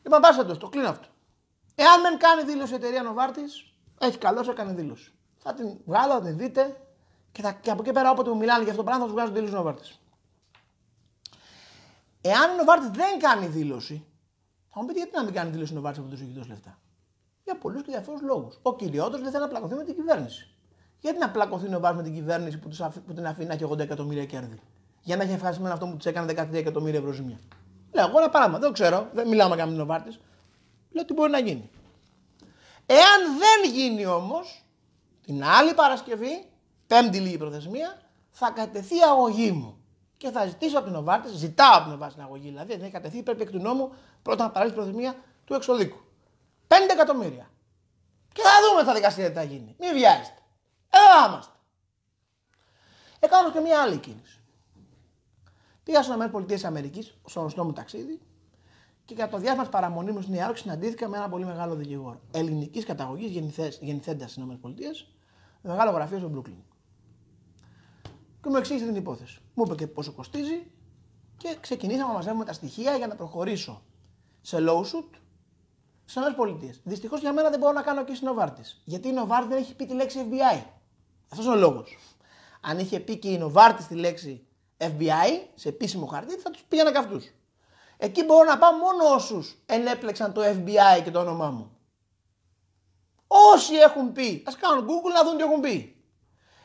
Λοιπόν, πάσα το, το κλείνω αυτό. Εάν δεν κάνει δήλωση η εταιρεία Νοβάρτη, έχει καλώς έκανε δήλωση. Θα την βγάλω, θα την δείτε και, θα, και από εκεί πέρα όποτε μου μιλάνε για αυτό το πράγμα θα τους βγάζουν δήλωση Νοβάρτη. Εάν η Νοβάρτη δεν κάνει δήλωση, θα μου πείτε γιατί να μην κάνει δήλωση η Νοβάρτη από τους διοικητές λεφτά. Για πολλούς και διαφορετικού λόγους. Ο κυριότερος δεν θέλει να πλακωθεί με την κυβέρνηση. Γιατί να πλακωθεί η Νοβάρτη με την κυβέρνηση που, τους αφή, που την αφήνει να έχει 80 εκατομμύρια κέρδη. Για να έχει ευχαριστημένο αυτό που τους έκανε 13 εκατομμύρια ευρώ ζημιά. Λέω εγώ ένα πράγμα, δεν ξέρω, δεν μιλάω με κανέναν Νοβάρτη λέω ότι μπορεί να γίνει. Εάν δεν γίνει όμως, την άλλη Παρασκευή, πέμπτη λίγη προθεσμία, θα κατεθεί αγωγή μου. Και θα ζητήσω από την Οβάρτη, ζητάω από την Οβάρτη την αγωγή, δηλαδή δεν έχει κατεθεί, πρέπει εκ του νόμου πρώτα να παράγει προθεσμία του εξοδίκου. 5 εκατομμύρια. Και θα δούμε τα δικαστήρια τι θα γίνει. Μην βιάζετε. Εδώ είμαστε. Έκανα και μια άλλη κίνηση. Πήγα στι ΗΠΑ, στο γνωστό μου ταξίδι, και κατά το διάστημα παραμονής μου στην Νέα συναντήθηκα με ένα πολύ μεγάλο δικηγόρο. Ελληνικής καταγωγής, γεννηθέντας στις ΗΠΑ, με μεγάλο γραφείο στο Brooklyn. Και μου εξήγησε την υπόθεση. Μου είπε και πόσο κοστίζει και ξεκινήσαμε να μαζεύουμε τα στοιχεία για να προχωρήσω σε lawsuit στις ΗΠΑ. Δυστυχώς για μένα δεν μπορώ να κάνω και στην Οβάρτη. Γιατί η Νοβάρτη δεν έχει πει τη λέξη FBI. Αυτός είναι ο λόγος. Αν είχε πει και η Οβάρτη τη λέξη FBI σε επίσημο χαρτί, θα τους πήγαινα και Εκεί μπορώ να πάω μόνο όσους ενέπλεξαν το FBI και το όνομά μου. Όσοι έχουν πει, Ας κάνουν Google να δουν τι έχουν πει.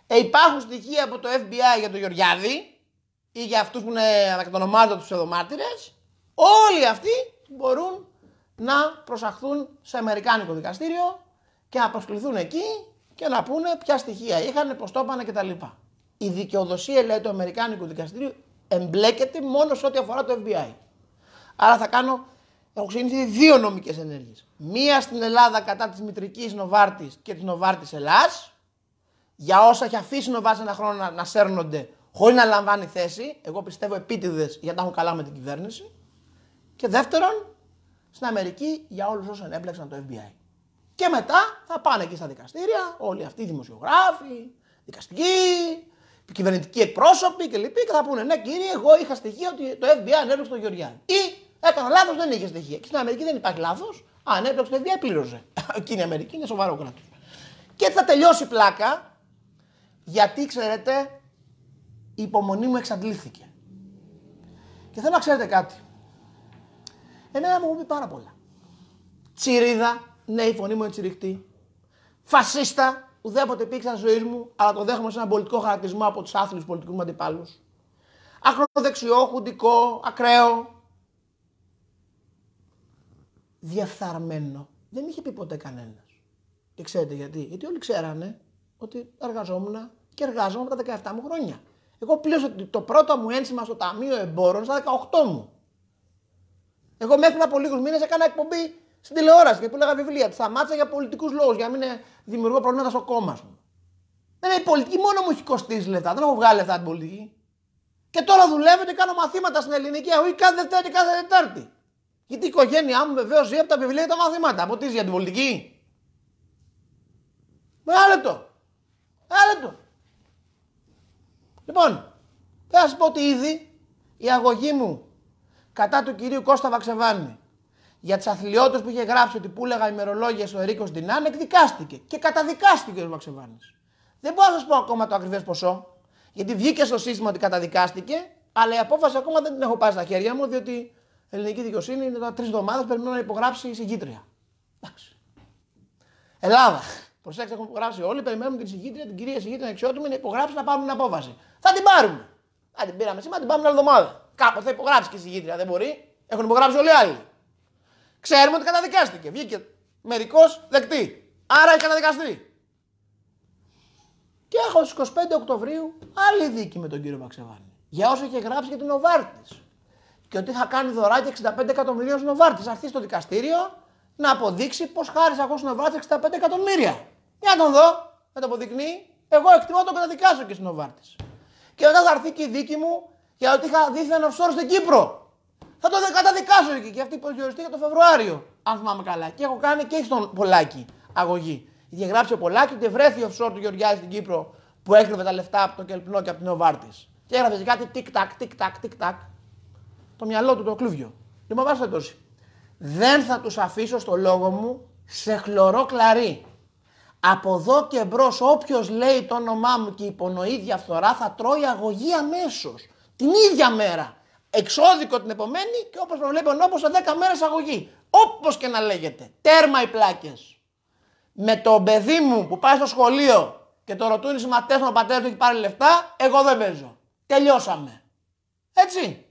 Ε, υπάρχουν στοιχεία από το FBI για τον Γεωργιάδη ή για αυτούς που είναι ανακτονομάζονται του ψευδομάρτυρες. Όλοι αυτοί μπορούν να προσαχθούν σε Αμερικάνικο δικαστήριο και να προσκληθούν εκεί και να πούνε ποια στοιχεία είχαν, πώς το έπανε κτλ. Η δικαιοδοσία, λέει, του Αμερικάνικου δικαστήριου εμπλέκεται μόνο σε ό,τι αφορά το FBI. Άρα θα κάνω, έχω ξεκινήσει δύο νομικές ενέργειες. Μία στην Ελλάδα κατά της μητρικής Νοβάρτης και της Νοβάρτης Ελλάς, για όσα έχει αφήσει Νοβάρτη ένα χρόνο να, να σέρνονται χωρίς να λαμβάνει θέση. Εγώ πιστεύω επίτηδες για να τα έχω καλά με την κυβέρνηση. Και δεύτερον, στην Αμερική για όλους όσου ενέπλεξαν το FBI. Και μετά θα πάνε εκεί στα δικαστήρια όλοι αυτοί οι δημοσιογράφοι, δικαστικοί, κυβερνητικοί εκπρόσωποι κλπ. Και, θα πούνε ναι, κύριε, εγώ είχα στοιχεία ότι το FBI ανέπλεξε τον Γεωργιάδη. Ή Έκανα λάθος, δεν είχε στοιχεία. Και στην Αμερική δεν υπάρχει λάθος. Αν έπρεπε το FBI, πλήρωσε. Εκείνη η Αμερική είναι σοβαρό κράτος. Και θα τελειώσει η πλάκα, γιατί ξέρετε, η υπομονή μου εξαντλήθηκε. Και θέλω να ξέρετε κάτι. Εμένα μου πει πάρα πολλά. Τσιρίδα, ναι, η φωνή μου είναι τσιριχτή. Φασίστα, ουδέποτε υπήρξαν ζωή μου, αλλά το δέχομαι σε έναν πολιτικό χαρακτηρισμό από τους άθλιους πολιτικούς μου αντιπάλους. Ακροδεξιό, χουντικό, ακραίο, διαφθαρμένο. Δεν είχε πει ποτέ κανένας. Και ξέρετε γιατί. Γιατί όλοι ξέρανε ότι εργαζόμουν και εργάζομαι από τα 17 μου χρόνια. Εγώ πλήρωσα το πρώτο μου ένσημα στο Ταμείο Εμπόρων στα 18 μου. Εγώ μέχρι από λίγους μήνες έκανα εκπομπή στην τηλεόραση και που έλεγα βιβλία. Τη σταμάτησα για πολιτικούς λόγους, για να μην ε, δημιουργώ προβλήματα στο κόμμα μου. Δεν η πολιτική μόνο μου έχει κοστίσει λεφτά, δεν έχω βγάλει λεφτά την πολιτική. Και τώρα δουλεύω και κάνω μαθήματα στην ελληνική αγωγή κάθε Δευτέρα και κάθε Τετάρτη. Γιατί η οικογένειά μου βεβαίως ζει από τα βιβλία και τα μαθήματα. Από τι για την πολιτική. Μεγάλε το. Άλλε το. Λοιπόν, θα σας πω ότι ήδη η αγωγή μου κατά του κυρίου Κώστα Βαξεβάνη για τις αθλειότητες που είχε γράψει ότι πούλεγα ημερολόγια στο Ερίκος Ντινάν εκδικάστηκε και καταδικάστηκε ο Βαξεβάνης. Δεν μπορώ να σας πω ακόμα το ακριβές ποσό, γιατί βγήκε στο σύστημα ότι καταδικάστηκε, αλλά η απόφαση ακόμα δεν την έχω πάρει στα χέρια μου, διότι ελληνική δικαιοσύνη είναι τα τρεις εβδομάδες περιμένουν να υπογράψει η συγκήτρια. Εντάξει. Ελλάδα. Προσέξτε, έχουν υπογράψει όλοι. Περιμένουμε την συγκήτρια, την κυρία συγκήτρια αξιότιμη να υπογράψει να πάρουν την απόφαση. Θα την πάρουμε. Αν την πήραμε σήμερα, την πάμε άλλη εβδομάδα. Κάπως θα υπογράψει και η συγκήτρια. Δεν μπορεί. Έχουν υπογράψει όλοι οι άλλοι. Ξέρουμε ότι καταδικάστηκε. Βγήκε μερικός δεκτή. Άρα έχει καταδικαστεί. Και έχω στις 25 Οκτωβρίου άλλη δίκη με τον κύριο Μαξεβάνη. Για όσο είχε γράψει για την Οβάρτης και ότι θα κάνει δωράκι 65 εκατομμυρίων ο Σνοβάρτης. Θα έρθει στο δικαστήριο να αποδείξει πώ χάρισα εγώ ο Σνοβάρτη 65 εκατομμύρια. Για να τον δω, να το αποδεικνύει. Εγώ εκτιμώ τον καταδικάζω και στην Και όταν θα έρθει και η δίκη μου για ότι είχα δίθεν offshore στην Κύπρο. Θα τον καταδικάσω εκεί. Και αυτή προσδιοριστεί για το Φεβρουάριο, αν θυμάμαι καλά. Και έχω κάνει και στον Πολάκη αγωγή. Είχε γράψει ο Πολάκη ότι βρέθη offshore του Γεωργιάδη στην Κύπρο που έκρυβε τα λεφτά από το Κελπνό και από την Οβάρτης. Και έγραφε κάτι τικ-τακ, τικ-τακ, τικ-τακ το μυαλό του, το κλούβιο. Λοιπόν, βάζω τόση. Δεν θα τους αφήσω στο λόγο μου σε χλωρό κλαρί. Από εδώ και μπρος, όποιος λέει το όνομά μου και υπονοεί διαφθορά, θα τρώει αγωγή αμέσως. Την ίδια μέρα. Εξώδικο την επομένη και όπως προβλέπει ο νόμος, σε 10 μέρες αγωγή. Όπως και να λέγεται. Τέρμα οι πλάκες. Με το παιδί μου που πάει στο σχολείο και το ρωτούν οι συμματέ μου, ο πατέρας του έχει πάρει λεφτά, εγώ δεν παίζω. Τελειώσαμε. Έτσι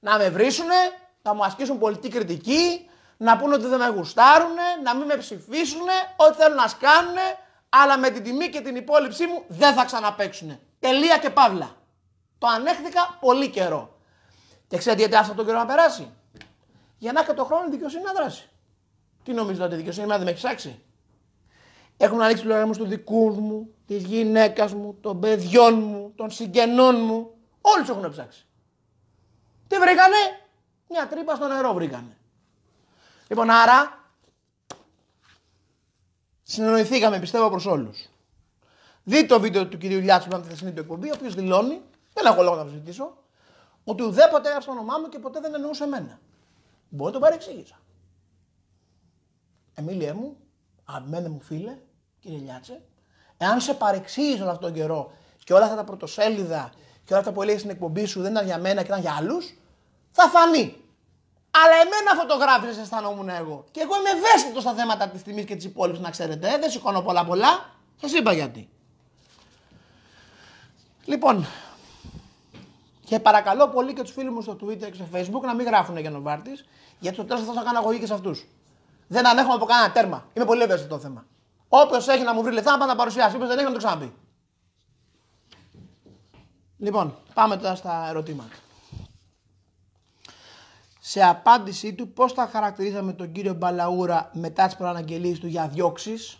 να με βρίσουνε, να μου ασκήσουν πολιτική κριτική, να πούνε ότι δεν με γουστάρουνε, να μην με ψηφίσουνε, ό,τι θέλουν να σκάνουνε, αλλά με την τιμή και την υπόλοιψή μου δεν θα ξαναπέξουν. Τελεία και παύλα. Το ανέχθηκα πολύ καιρό. Και ξέρετε γιατί αυτό τον καιρό να περάσει. Για να έχει το χρόνο η δικαιοσύνη να δράσει. Τι νομίζετε ότι η δικαιοσύνη δεν με έχει ψάξει. Έχουν ανοίξει λογαριασμού του δικούς μου, της γυναίκας μου, των παιδιών μου, των συγγενών μου. Όλους έχουν ψάξει. Τι βρήκανε, μια τρύπα στο νερό βρήκανε. Λοιπόν, άρα συνεννοηθήκαμε, πιστεύω προς όλους. Δείτε το βίντεο του κυρίου Λιάτσου με τη θεσμή του εκπομπή, ο οποίος δηλώνει, δεν έχω λόγο να το ζητήσω, ότι ουδέποτε έγραψε το όνομά μου και ποτέ δεν εννοούσε εμένα. Μπορεί να το παρεξήγησα. Εμίλια μου, αγαπημένε μου φίλε, κύριε Λιάτσε, εάν σε παρεξήγησαν αυτόν τον καιρό και όλα αυτά τα πρωτοσέλιδα και όλα αυτά που έλεγες στην εκπομπή σου δεν ήταν για μένα και ήταν για άλλους, θα φανεί. Αλλά εμένα φωτογράφησε αισθανόμουν εγώ. Και εγώ είμαι ευαίσθητος στα θέματα της τιμής και της υπόλοιπη να ξέρετε. Ε. Δεν σηκώνω πολλά πολλά. Σα είπα γιατί. Λοιπόν, και παρακαλώ πολύ και τους φίλους μου στο Twitter και στο Facebook να μην γράφουν για Νοβάρτης, γιατί στο τέλος θα σας κάνω αγωγή και σε αυτούς. Δεν ανέχομαι από κανένα τέρμα. Είμαι πολύ ευαίσθητο το θέμα. Όποιος έχει να μου βρει λεφτά, να πάει να παρουσιάσει. Όποιος δεν έχει να το ξαναπεί. Λοιπόν, πάμε τώρα στα ερωτήματα σε απάντησή του πώς θα χαρακτηρίζαμε τον κύριο Μπαλαούρα μετά τις προαναγγελίες του για διώξεις,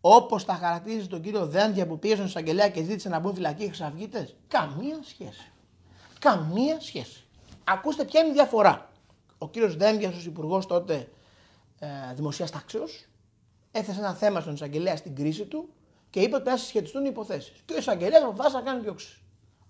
όπως τα χαρακτηρίζει τον κύριο Δέντια που πήγε στον εισαγγελέα και ζήτησε να μπουν φυλακή χρυσαυγίτες. Καμία σχέση. Καμία σχέση. Ακούστε ποια είναι η διαφορά. Ο κύριος Δέντια ως υπουργός τότε ε, δημοσίας τάξεως έθεσε ένα θέμα στον εισαγγελέα στην κρίση του και είπε ότι πρέπει να συσχετιστούν οι υποθέσεις. Και ο εισαγγελέας αποφάσισε να κάνει διώξεις.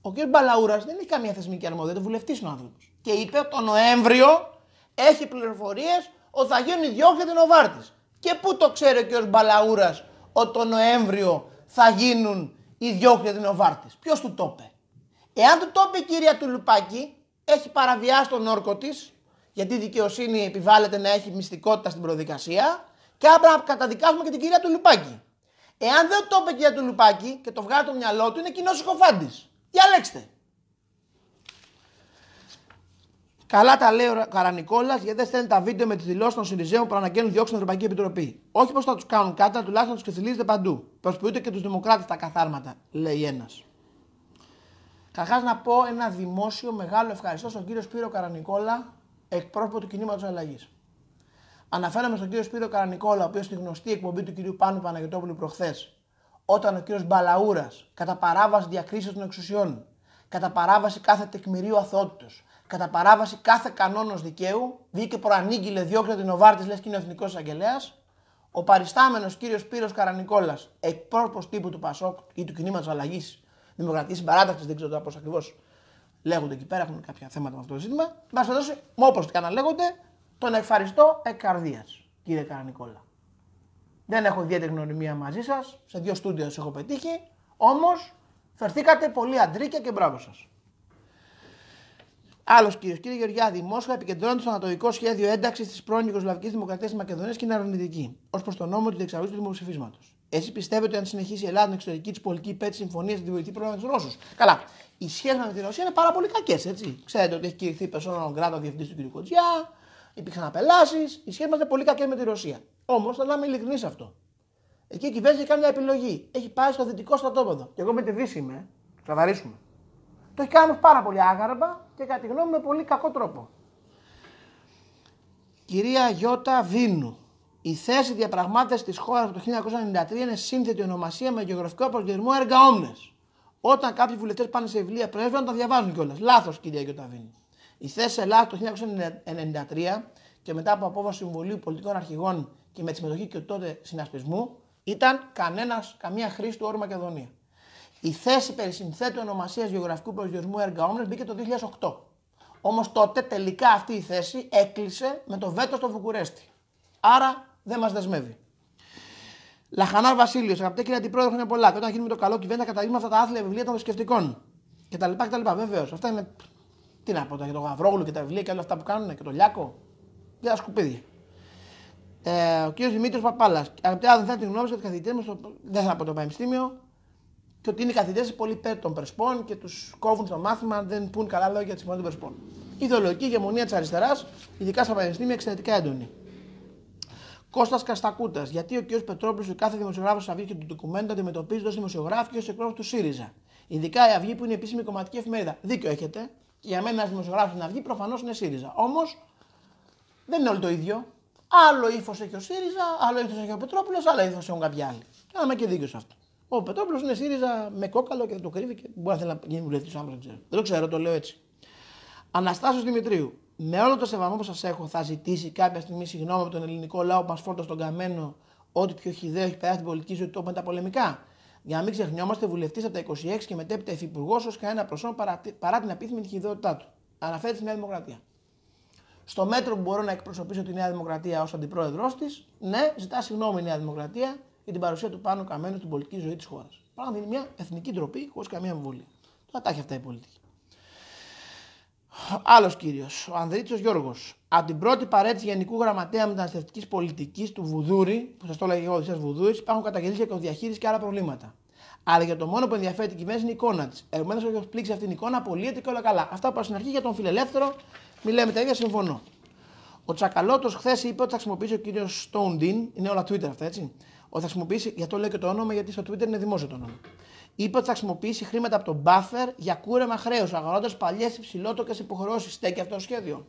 Ο κύριος Μπαλαούρας δεν έχει καμία θεσμική αρμοδιότητα, βουλευτής είναι ο άνθρωπος και είπε το Νοέμβριο έχει πληροφορίες ότι θα γίνουν την Νοβάρτης. Και πού το ξέρει ο κ. Μπαλαούρας ότι το Νοέμβριο θα γίνουν οι την Νοβάρτης. Ποιος του το είπε. Εάν του το είπε η κυρία Τουλουπάκη έχει παραβιάσει τον όρκο της, γιατί η δικαιοσύνη επιβάλλεται να έχει μυστικότητα στην προδικασία και άπρα να καταδικάσουμε και την κυρία Τουλουπάκη. Εάν δεν το είπε η κυρία Τουλουπάκη και το βγάλει το μυαλό του είναι κοινός συκοφάντης. Διαλέξτε. Καλά τα λέει ο Καρανικόλα γιατί δεν στέλνει τα βίντεο με τις δηλώσεις των Σιριζέων που ανακαίνουν διώξεις στην Ευρωπαϊκή Επιτροπή. Όχι πως θα τους κάνουν κάτι, αλλά τουλάχιστον τους ξεφυλίζεται παντού. Προσποιούνται και τους δημοκράτες τα καθάρματα, λέει ένας. Καχά να πω ένα δημόσιο μεγάλο ευχαριστώ στον κύριο Σπύρο Καρανικόλα, εκπρόσωπο του κινήματος αλλαγής. Αναφέρομαι στον κύριο Σπύρο Καρανικόλα, ο οποίος στη γνωστή εκπομπή του κυρίου Πάνου Παναγιώτοπουλου προχθές, όταν ο κύριος Μπαλαούρας κατά παράβαση διακρίσεως των εξουσιών, κατά παράβαση κάθε τεκμηρίου αθότητος, κατά παράβαση κάθε κανόνα δικαίου, βγήκε προανήγγειλε διώκτα την Οβάρτης, λες και είναι ο εθνικός εισαγγελέας, ο παριστάμενος κύριος Πύρος Καρανικόλας, εκπρόσωπος τύπου του Πασόκ ή του κινήματος αλλαγής Δημοκρατικής Συμπαράταξης, δεν ξέρω πώς ακριβώς λέγονται εκεί πέρα, έχουν κάποια θέματα με αυτό το ζήτημα. Μπα σε δώσει, όπως και λέγονται, τον ευχαριστώ εκ καρδίας, κύριε Καρανικόλα. Δεν έχω ιδιαίτερη γνωριμία μαζί σας, σε δύο στούντιο έχω πετύχει, όμως φερθήκατε πολύ αντρίκια και μπράβο σας. Άλλος κύριος, κύριε Γεωργιάδη, η Μόσχα επικεντρώνεται στο ανατολικό σχέδιο ένταξης της πρώην Ιουγκοσλαβική Δημοκρατίας της Μακεδονίας και είναι αρνητική ως προς το νόμο τη διεξαγωγής του δημοψηφίσματος. Εσύ, πιστεύετε ότι αν συνεχίσει η Ελλάδα την εξωτερική της πολιτική υπέρ τη συμφωνία θα τη βοηθεί πρόβλημα τους Ρώσους. Καλά. Οι σχέσεις με τη Ρωσία είναι πάρα πολύ κακές, έτσι. Ξέρετε ότι έχει κηρυχθεί περσόνα Γκράτο διευθυντής του κ. Κοτζιά, υπήρχαν απελάσεις. Οι σχέσεις μας είναι πολύ κακές με τη Ρωσία. Όμως θα λέμε ειλικρινή αυτό. Εκεί η κυβέρνηση έχει κάνει μια επιλογή. Έχει πάει στο δυτικό στρατόπεδο. Και εγώ με τη Δύση είμαι. Καθαρίσουμε. Το έχει κάνει πάρα πολύ άγαρμα και κατά τη γνώμη με πολύ κακό τρόπο. Κυρία Γιώτα Βίνου. Η θέση διαπραγμάτευσης της χώρας από το 1993 είναι σύνθετη ονομασία με γεωγραφικό προσδιορισμό όμνε. Όταν κάποιοι βουλευτές πάνε σε βιβλία πρέσβεων, τα διαβάζουν κιόλας. Λάθος, κυρία Γιώτα Βίνου. Η θέση Ελλάδα το 1993 και μετά από απόφαση Συμβουλίου Πολιτικών Αρχηγών και με τη συμμετοχή και τότε συνασπισμού ήταν κανένας, καμία χρήση του όρου Μακεδονία. Η θέση περί συνθέτου ονομασίας γεωγραφικού προσδιορισμού έργα όμιλε μπήκε το 2008. Όμως τότε τελικά αυτή η θέση έκλεισε με το βέτο στο Βουκουρέστι. Άρα δεν μας δεσμεύει. Λαχανά Βασίλειος, αγαπητέ κύριε Αντιπρόεδρο, είναι πολλά. Και όταν με το καλό κυβέρνηση, καταλήγουμε αυτά τα άθλια βιβλία των θρησκευτικών. Και τα λοιπά, τα λοιπά, Βεβαίως. Αυτά είναι. Τι να πω για τον Γαβρόγλου και τα βιβλία και όλα αυτά που κάνουν και το Λιάκο. Για τα σκουπίδια. Ε, ο κύριος Δημήτρης Παπάλας. Αγαπητέ, αν δεν θέλετε την γνώμη σα, καθηγητέ μου, στο... δεν θα πω το Πανεπιστήμιο, και ότι είναι οι καθηγητές πολύ υπέρ των Περσπών και τους κόβουν στο μάθημα, δεν πούν καλά λόγια τη μόνη Περσπών. Η ιδεολογική ηγεμονία της αριστεράς, ειδικά στα πανεπιστήμια, εξαιρετικά έντονη. Κώστας Καστακούτας, γιατί ο κ. Πετρόπουλος και κάθε δημοσιογράφος Αυγή και του ντοκουμέντα αντιμετωπίζει ω δημοσιογράφο και ως εκπρόσωπος του ΣΥΡΙΖΑ. Ειδικά η Αυγή που είναι επίσημη κομματική εφημερίδα. Δίκιο έχετε. Για μένα ένας δημοσιογράφος στην Αυγή προφανώς είναι ΣΥΡΙΖΑ. Όμως δεν είναι όλο το ίδιο. Άλλο ύφος έχει ο ΣΥΡΙΖΑ, άλλο ύφος έχει ο Πετρόπουλος, άλλο ύφος έχουν κάποιοι άλλοι. είμαι και δίκιο σε αυτό. Ο Πετρόπουλος είναι ΣΥΡΙΖΑ με κόκαλο και δεν το κρύβει και μπορεί να θέλει να γίνει βουλευτής ο δεν ξέρω. Δεν το ξέρω, το λέω έτσι. Αναστάσιος Δημητρίου, με όλο το σεβασμό που σας έχω, θα ζητήσει κάποια στιγμή συγγνώμη από τον ελληνικό λαό που μας φόρτωσε τον καμένο ό,τι πιο χιδαίο έχει περάσει την πολιτική ζωή του τα πολεμικά. Για να μην ξεχνιόμαστε, βουλευτής από τα 26 και μετέπειτα υφυπουργός ως κανένα προσώπο παρά, παρά την απίθυμη χιδεότητά του. Αναφέρεται στη Νέα Δημοκρατία. Στο μέτρο που μπορώ να εκπροσωπήσω τη Νέα Δημοκρατία ως αντιπρόεδρός της, ναι, ζητά συγγνώμη η Νέα Δημοκρατία την παρουσία του πάνω καμένου στην πολιτική ζωή της χώρας. Πράγμα είναι μια εθνική ντροπή χωρίς καμία αμφιβολία. Τώρα τα έχει αυτά η πολιτική. Άλλος κύριος, ο Ανδρίτσο Γιώργος. Από την πρώτη παρέτηση Γενικού Γραμματέα Μεταναστευτικής Πολιτικής του Βουδούρη, που σας το έλεγα εγώ, ο Βουδούρης, υπάρχουν καταγγελίες για διαχείριση και άλλα προβλήματα. Αλλά για το μόνο που ενδιαφέρει την κυβέρνηση είναι η εικόνα της. Επομένως, όποιο πλήξει αυτήν την εικόνα, απολύεται και όλα καλά. Αυτά που στην αρχή για τον φιλελεύθερο, μιλάμε τα ίδια, συμφωνώ. Ο Τσακαλώτος χθες είπε ότι θα χρησιμοποιήσει ο κύριος Στόουντιν, είναι όλα Twitter αυτά έτσι, ότι θα χρησιμοποιήσει, για το λέω και το όνομα, γιατί στο Twitter είναι δημόσιο το όνομα. Είπε ότι θα χρησιμοποιήσει χρήματα από τον buffer για κούρεμα χρέους, αγορώντα παλιές υψηλότοκες υποχρεώσεις. Στέκει αυτό το σχέδιο.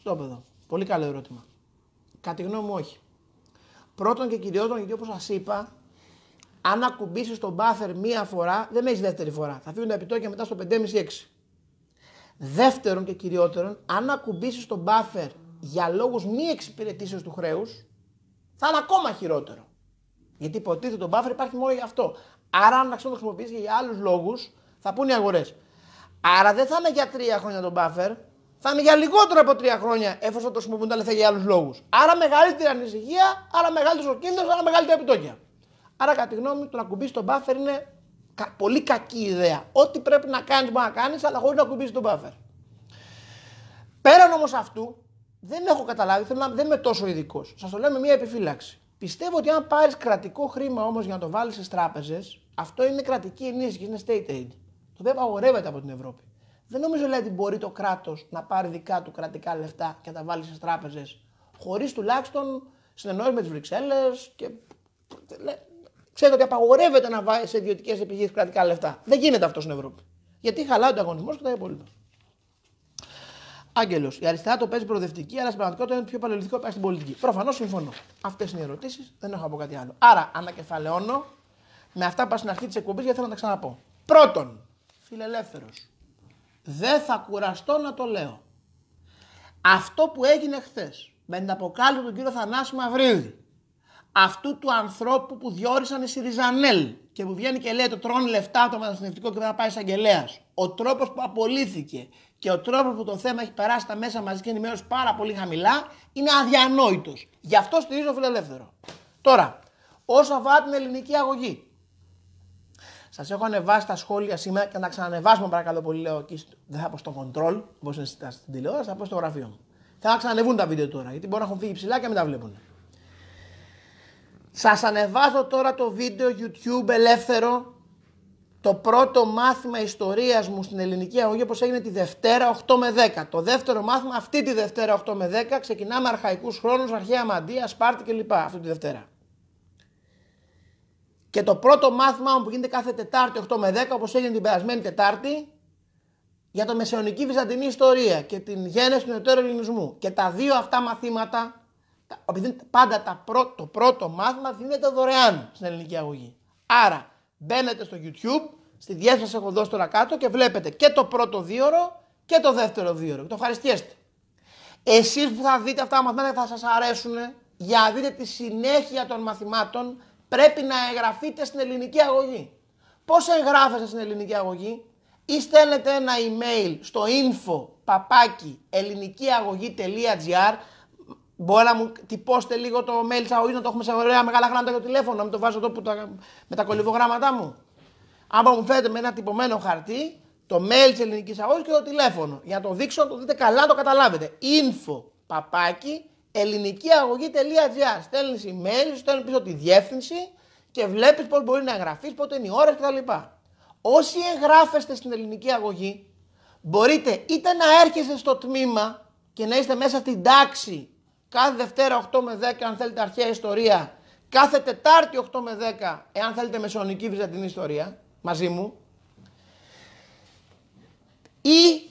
Στο παιδό. Πολύ καλό ερώτημα. Κατά γνώμη μου, όχι. Πρώτον και κυριότερον, γιατί όπως σας είπα, αν ακουμπήσεις τον buffer μία φορά, δεν έχεις δεύτερη φορά. Θα φύγουν τα επιτόκια μετά στο 5,5-6. Δεύτερον και κυριότερον, αν ακουμπήσεις τον buffer για λόγους μη εξυπηρετήσεως του χρέους, θα είναι ακόμα χειρότερο. Γιατί υποτίθεται το buffer υπάρχει μόνο για αυτό. Άρα, αν αξιόν το χρησιμοποιήσει για άλλους λόγους, θα πούνε οι αγορές. Άρα δεν θα είμαι για τρία χρόνια τον buffer, θα είναι για λιγότερο από τρία χρόνια εφόσον το χρησιμοποιούν τα λεφτά για άλλους λόγους. Άρα μεγαλύτερη ανησυχία, άρα μεγαλύτερος κίνδυνος, άρα μεγαλύτερη επιτόκια. Άρα, κατά τη γνώμη μου, το να κουμπίσεις τον buffer είναι πολύ κακή ιδέα. Ό,τι πρέπει να κάνεις, μπορεί να κάνεις, αλλά χωρίς να κουμπίσεις τον buffer. Πέραν όμως αυτού, δεν έχω καταλάβει, θέλω να, δεν είμαι τόσο ειδικός. Σας το λέω με μία επιφύλαξη. Πιστεύω ότι αν πάρεις κρατικό χρήμα όμως για να το βάλεις στις τράπεζες, αυτό είναι κρατική ενίσχυση, είναι state aid. Το οποίο απαγορεύεται από την Ευρώπη. Δεν νομίζω λέει ότι μπορεί το κράτος να πάρει δικά του κρατικά λεφτά και να τα βάλει στις τράπεζες χωρίς τουλάχιστον συνεννόηση με τις Βρυξέλλες και. Ξέρετε ότι απαγορεύεται να βάλει σε ιδιωτικές επιχειρήσεις κρατικά λεφτά. Δεν γίνεται αυτό στην Ευρώπη. Γιατί χαλάει ο ανταγωνισμός και τα υπόλοιπα. Άγγελος, η αριστερά το παίζει προοδευτική, αλλά στην πραγματικότητα είναι πιο παλαιολιθικό πάει στην πολιτική. Προφανώς συμφωνώ. Αυτές είναι οι ερωτήσεις, δεν έχω από κάτι άλλο. Άρα ανακεφαλαιώνω με αυτά που στην αρχή της εκπομπής γιατί θέλω να τα ξαναπώ. Πρώτον, φιλελεύθερος. Δεν θα κουραστώ να το λέω. Αυτό που έγινε χθες με την αποκάλυψη του κύριου Θανάση Μαυρίδη, αυτού του ανθρώπου που διόρισαν οι Σιριζανέλ και που βγαίνει και λέει το τρώνε λεφτά το μεταναστευτικό και να πάει εισαγγελέας. Ο τρόπος που απολύθηκε, και ο τρόπος που το θέμα έχει περάσει τα μέσα μαζικής ενημέρωσης πάρα πολύ χαμηλά είναι αδιανόητος. Γι' αυτό στηρίζω φιλελεύθερο. Τώρα, όσο αφορά την ελληνική αγωγή. Σας έχω ανεβάσει τα σχόλια σήμερα και να ξανανεβάσουμε παρακαλώ πολύ. Λέω εκεί, δεν θα πω στο control, όπως είναι στην τηλεόραση, θα πω στο γραφείο μου. Θα ξανανεβούν τα βίντεο τώρα, γιατί μπορεί να έχουν φύγει ψηλά και μην τα βλέπουν. Σας ανεβάζω τώρα το βίντεο YouTube ελεύθερο το πρώτο μάθημα ιστορίας μου στην ελληνική αγωγή όπως έγινε τη Δευτέρα 8 με 10. Το δεύτερο μάθημα αυτή τη Δευτέρα 8 με 10 ξεκινάμε αρχαϊκούς χρόνους, αρχαία μαντία, Σπάρτη κλπ. Αυτή τη Δευτέρα. Και το πρώτο μάθημα που γίνεται κάθε Τετάρτη 8 με 10 όπως έγινε την περασμένη Τετάρτη για το μεσαιωνική βυζαντινή ιστορία και την γέννηση του νεωτέρου ελληνισμού. Και τα δύο αυτά μαθήματα, επειδή πάντα τα πρω, το πρώτο μάθημα δίνεται δωρεάν στην ελληνική αγωγή. Άρα μπαίνετε στο YouTube, Στη διεύθυνση έχω δώσει τώρα κάτω και βλέπετε και το πρώτο δίωρο και το δεύτερο δίωρο. το ευχαριστιέστε. Εσείς που θα δείτε αυτά τα μαθήματα θα σας αρέσουν για να δείτε τη συνέχεια των μαθημάτων πρέπει να εγγραφείτε στην ελληνική αγωγή. Πώς εγγράφεστε στην ελληνική αγωγή ή στέλνετε ένα email στο info παπάκι αγωγή.gr. Μπορεί να μου τυπώσετε λίγο το mail της αγωγής να το έχουμε σε ωραία μεγάλα γράμματα για το τηλέφωνο, να μην το βάζω εδώ που τα, με τα κολυβογράμματά μου άμα μου φέρετε με ένα τυπωμένο χαρτί, το mail της ελληνικής αγοράς και το τηλέφωνο. Για να το δείξω, να το δείτε καλά, το καταλάβετε. info παπάκι ελληνικήαγωγή.gr. Στέλνει email, στέλνει πίσω τη διεύθυνση και βλέπεις πώς μπορεί να εγγραφείς, πότε είναι η ώρα κτλ. Όσοι εγγράφεστε στην ελληνική αγωγή, μπορείτε είτε να έρχεστε στο τμήμα και να είστε μέσα στην τάξη κάθε Δευτέρα 8 με 10, αν θέλετε αρχαία ιστορία, κάθε Τετάρτη 8 με 10, εάν θέλετε μεσονική βυζαντινή ιστορία, μαζί μου ή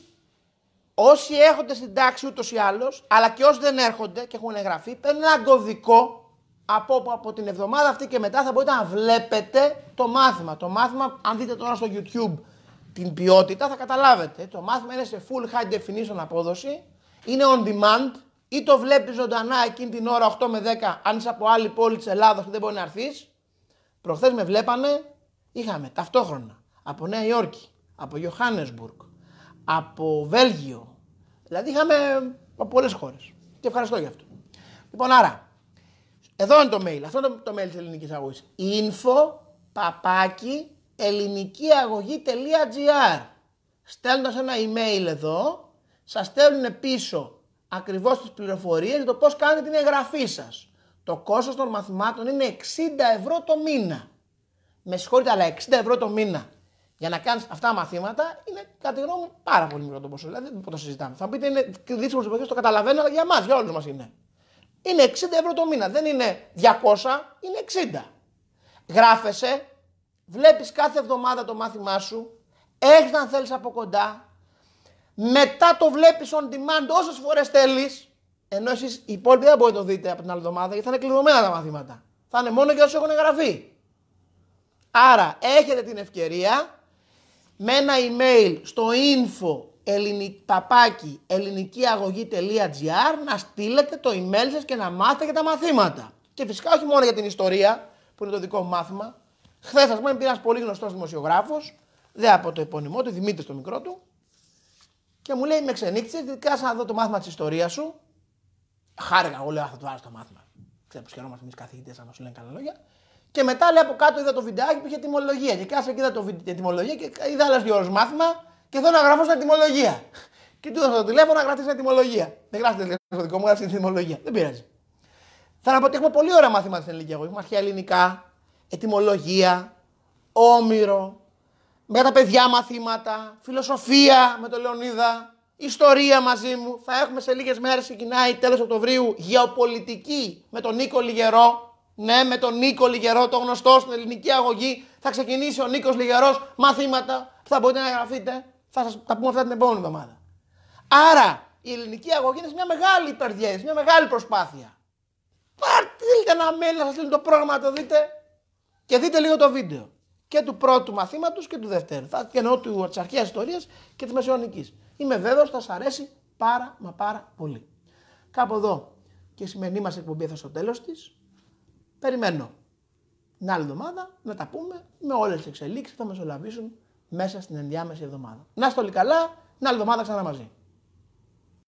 όσοι έρχονται στην τάξη ούτως ή άλλως, αλλά και όσοι δεν έρχονται και έχουν εγγραφεί, παίρνουν ένα κωδικό από, από, από την εβδομάδα αυτή και μετά θα μπορείτε να βλέπετε το μάθημα. Το μάθημα, αν δείτε τώρα στο YouTube την ποιότητα, θα καταλάβετε. Το μάθημα είναι σε full high definition απόδοση, είναι on demand, ή το βλέπεις ζωντανά εκείνη την ώρα 8 με 10, αν είσαι από άλλη πόλη της Ελλάδας και δεν μπορεί να έρθεις. Προχθές με βλέπανε, είχαμε ταυτόχρονα από Νέα Υόρκη, από Johannesburg, από Βέλγιο. Δηλαδή είχαμε από πολλές χώρες. Και ευχαριστώ για αυτό. Λοιπόν, άρα, εδώ είναι το mail. Αυτό είναι το mail της ελληνικής αγωγής. Info παπάκι ελληνικήαγωγή.gr Στέλνοντας ένα email εδώ, σας στέλνουν πίσω ακριβώς τις πληροφορίες για το πώς κάνετε την εγγραφή σας. Το κόστος των μαθημάτων είναι 60 ευρώ το μήνα με συγχωρείτε, αλλά 60 ευρώ το μήνα για να κάνεις αυτά τα μαθήματα είναι κατά τη γνώμη μου πάρα πολύ μικρό το ποσό. Δηλαδή δεν το συζητάμε. Θα πείτε είναι δύσκολος το το καταλαβαίνω, αλλά για εμά, για όλους μας είναι. Είναι 60 ευρώ το μήνα. Δεν είναι 200, είναι 60. Γράφεσαι, βλέπεις κάθε εβδομάδα το μάθημά σου, έχεις αν θέλεις από κοντά, μετά το βλέπεις on demand όσες φορές θέλεις. Ενώ εσείς οι υπόλοιποι δεν μπορείτε να το δείτε από την άλλη εβδομάδα γιατί θα είναι κλειδωμένα τα μαθήματα. Θα είναι μόνο για όσου έχουν γραφεί. Άρα έχετε την ευκαιρία με ένα email στο info ελληνική ελληνικήαγωγή.gr να στείλετε το email σας και να μάθετε για τα μαθήματα. Και φυσικά όχι μόνο για την ιστορία που είναι το δικό μου μάθημα. Χθες, ας πούμε, πήρα ένας πολύ γνωστός δημοσιογράφος, δε από το επώνυμό του, Δημήτρης το μικρό του, και μου λέει: Με ξενύχτησες, γιατί σαν να δω το μάθημα της ιστορίας σου. Χάρηκα, εγώ λέω: Θα το βάλω στο μάθημα. Ξέρω πως χαιρόμαστε εμείς καθηγητές, αν σου λένε καλά λόγια. Και μετά λέει από κάτω είδα το βιντεάκι που είχε τιμολογία. Και κάθε και είδα το βιντεάκι τιμολογία και είδα άλλες δύο ώρες μάθημα και θέλω να γράφω στην τιμολογία. Και του έδωσα το τηλέφωνο να γράφει στην τιμολογία. Δεν γράφει το δικό μου, γράφει στην τιμολογία. Δεν πειράζει. Θα να πω ότι έχουμε πολύ ωραία μάθημα στην ελληνική αγωγή. Έχουμε ελληνικά, ετοιμολογία, όμοιρο, με τα παιδιά μαθήματα, φιλοσοφία με τον Λεωνίδα, ιστορία μαζί μου. Θα έχουμε σε λίγες μέρες, ξεκινάει τέλος Οκτωβρίου, γεωπολιτική με τον Νίκο Λιγερό. Ναι, με τον Νίκο Λιγερό, το γνωστό στην ελληνική αγωγή, θα ξεκινήσει ο Νίκος Λιγερός μαθήματα που θα μπορείτε να γραφείτε. Θα σας τα πούμε αυτά την επόμενη εβδομάδα. Άρα, η ελληνική αγωγή είναι μια μεγάλη υπερδιέση, μια μεγάλη προσπάθεια. Πάρτε, ένα mail να σας στείλουν το πρόγραμμα να το δείτε και δείτε λίγο το βίντεο. Και του πρώτου μαθήματος και του δευτέρου. Θα εννοώ της αρχαίας ιστορίας και της μεσαιωνικής. Είμαι βέβαιος θα σας αρέσει πάρα μα πάρα πολύ. Κάπου εδώ και η σημερινή μας εκπομπή θα στο τέλος της περιμένω την άλλη εβδομάδα να τα πούμε με όλες τις εξελίξεις που θα μεσολαβήσουν μέσα στην ενδιάμεση εβδομάδα. Να είστε όλοι καλά, την άλλη εβδομάδα ξανά μαζί.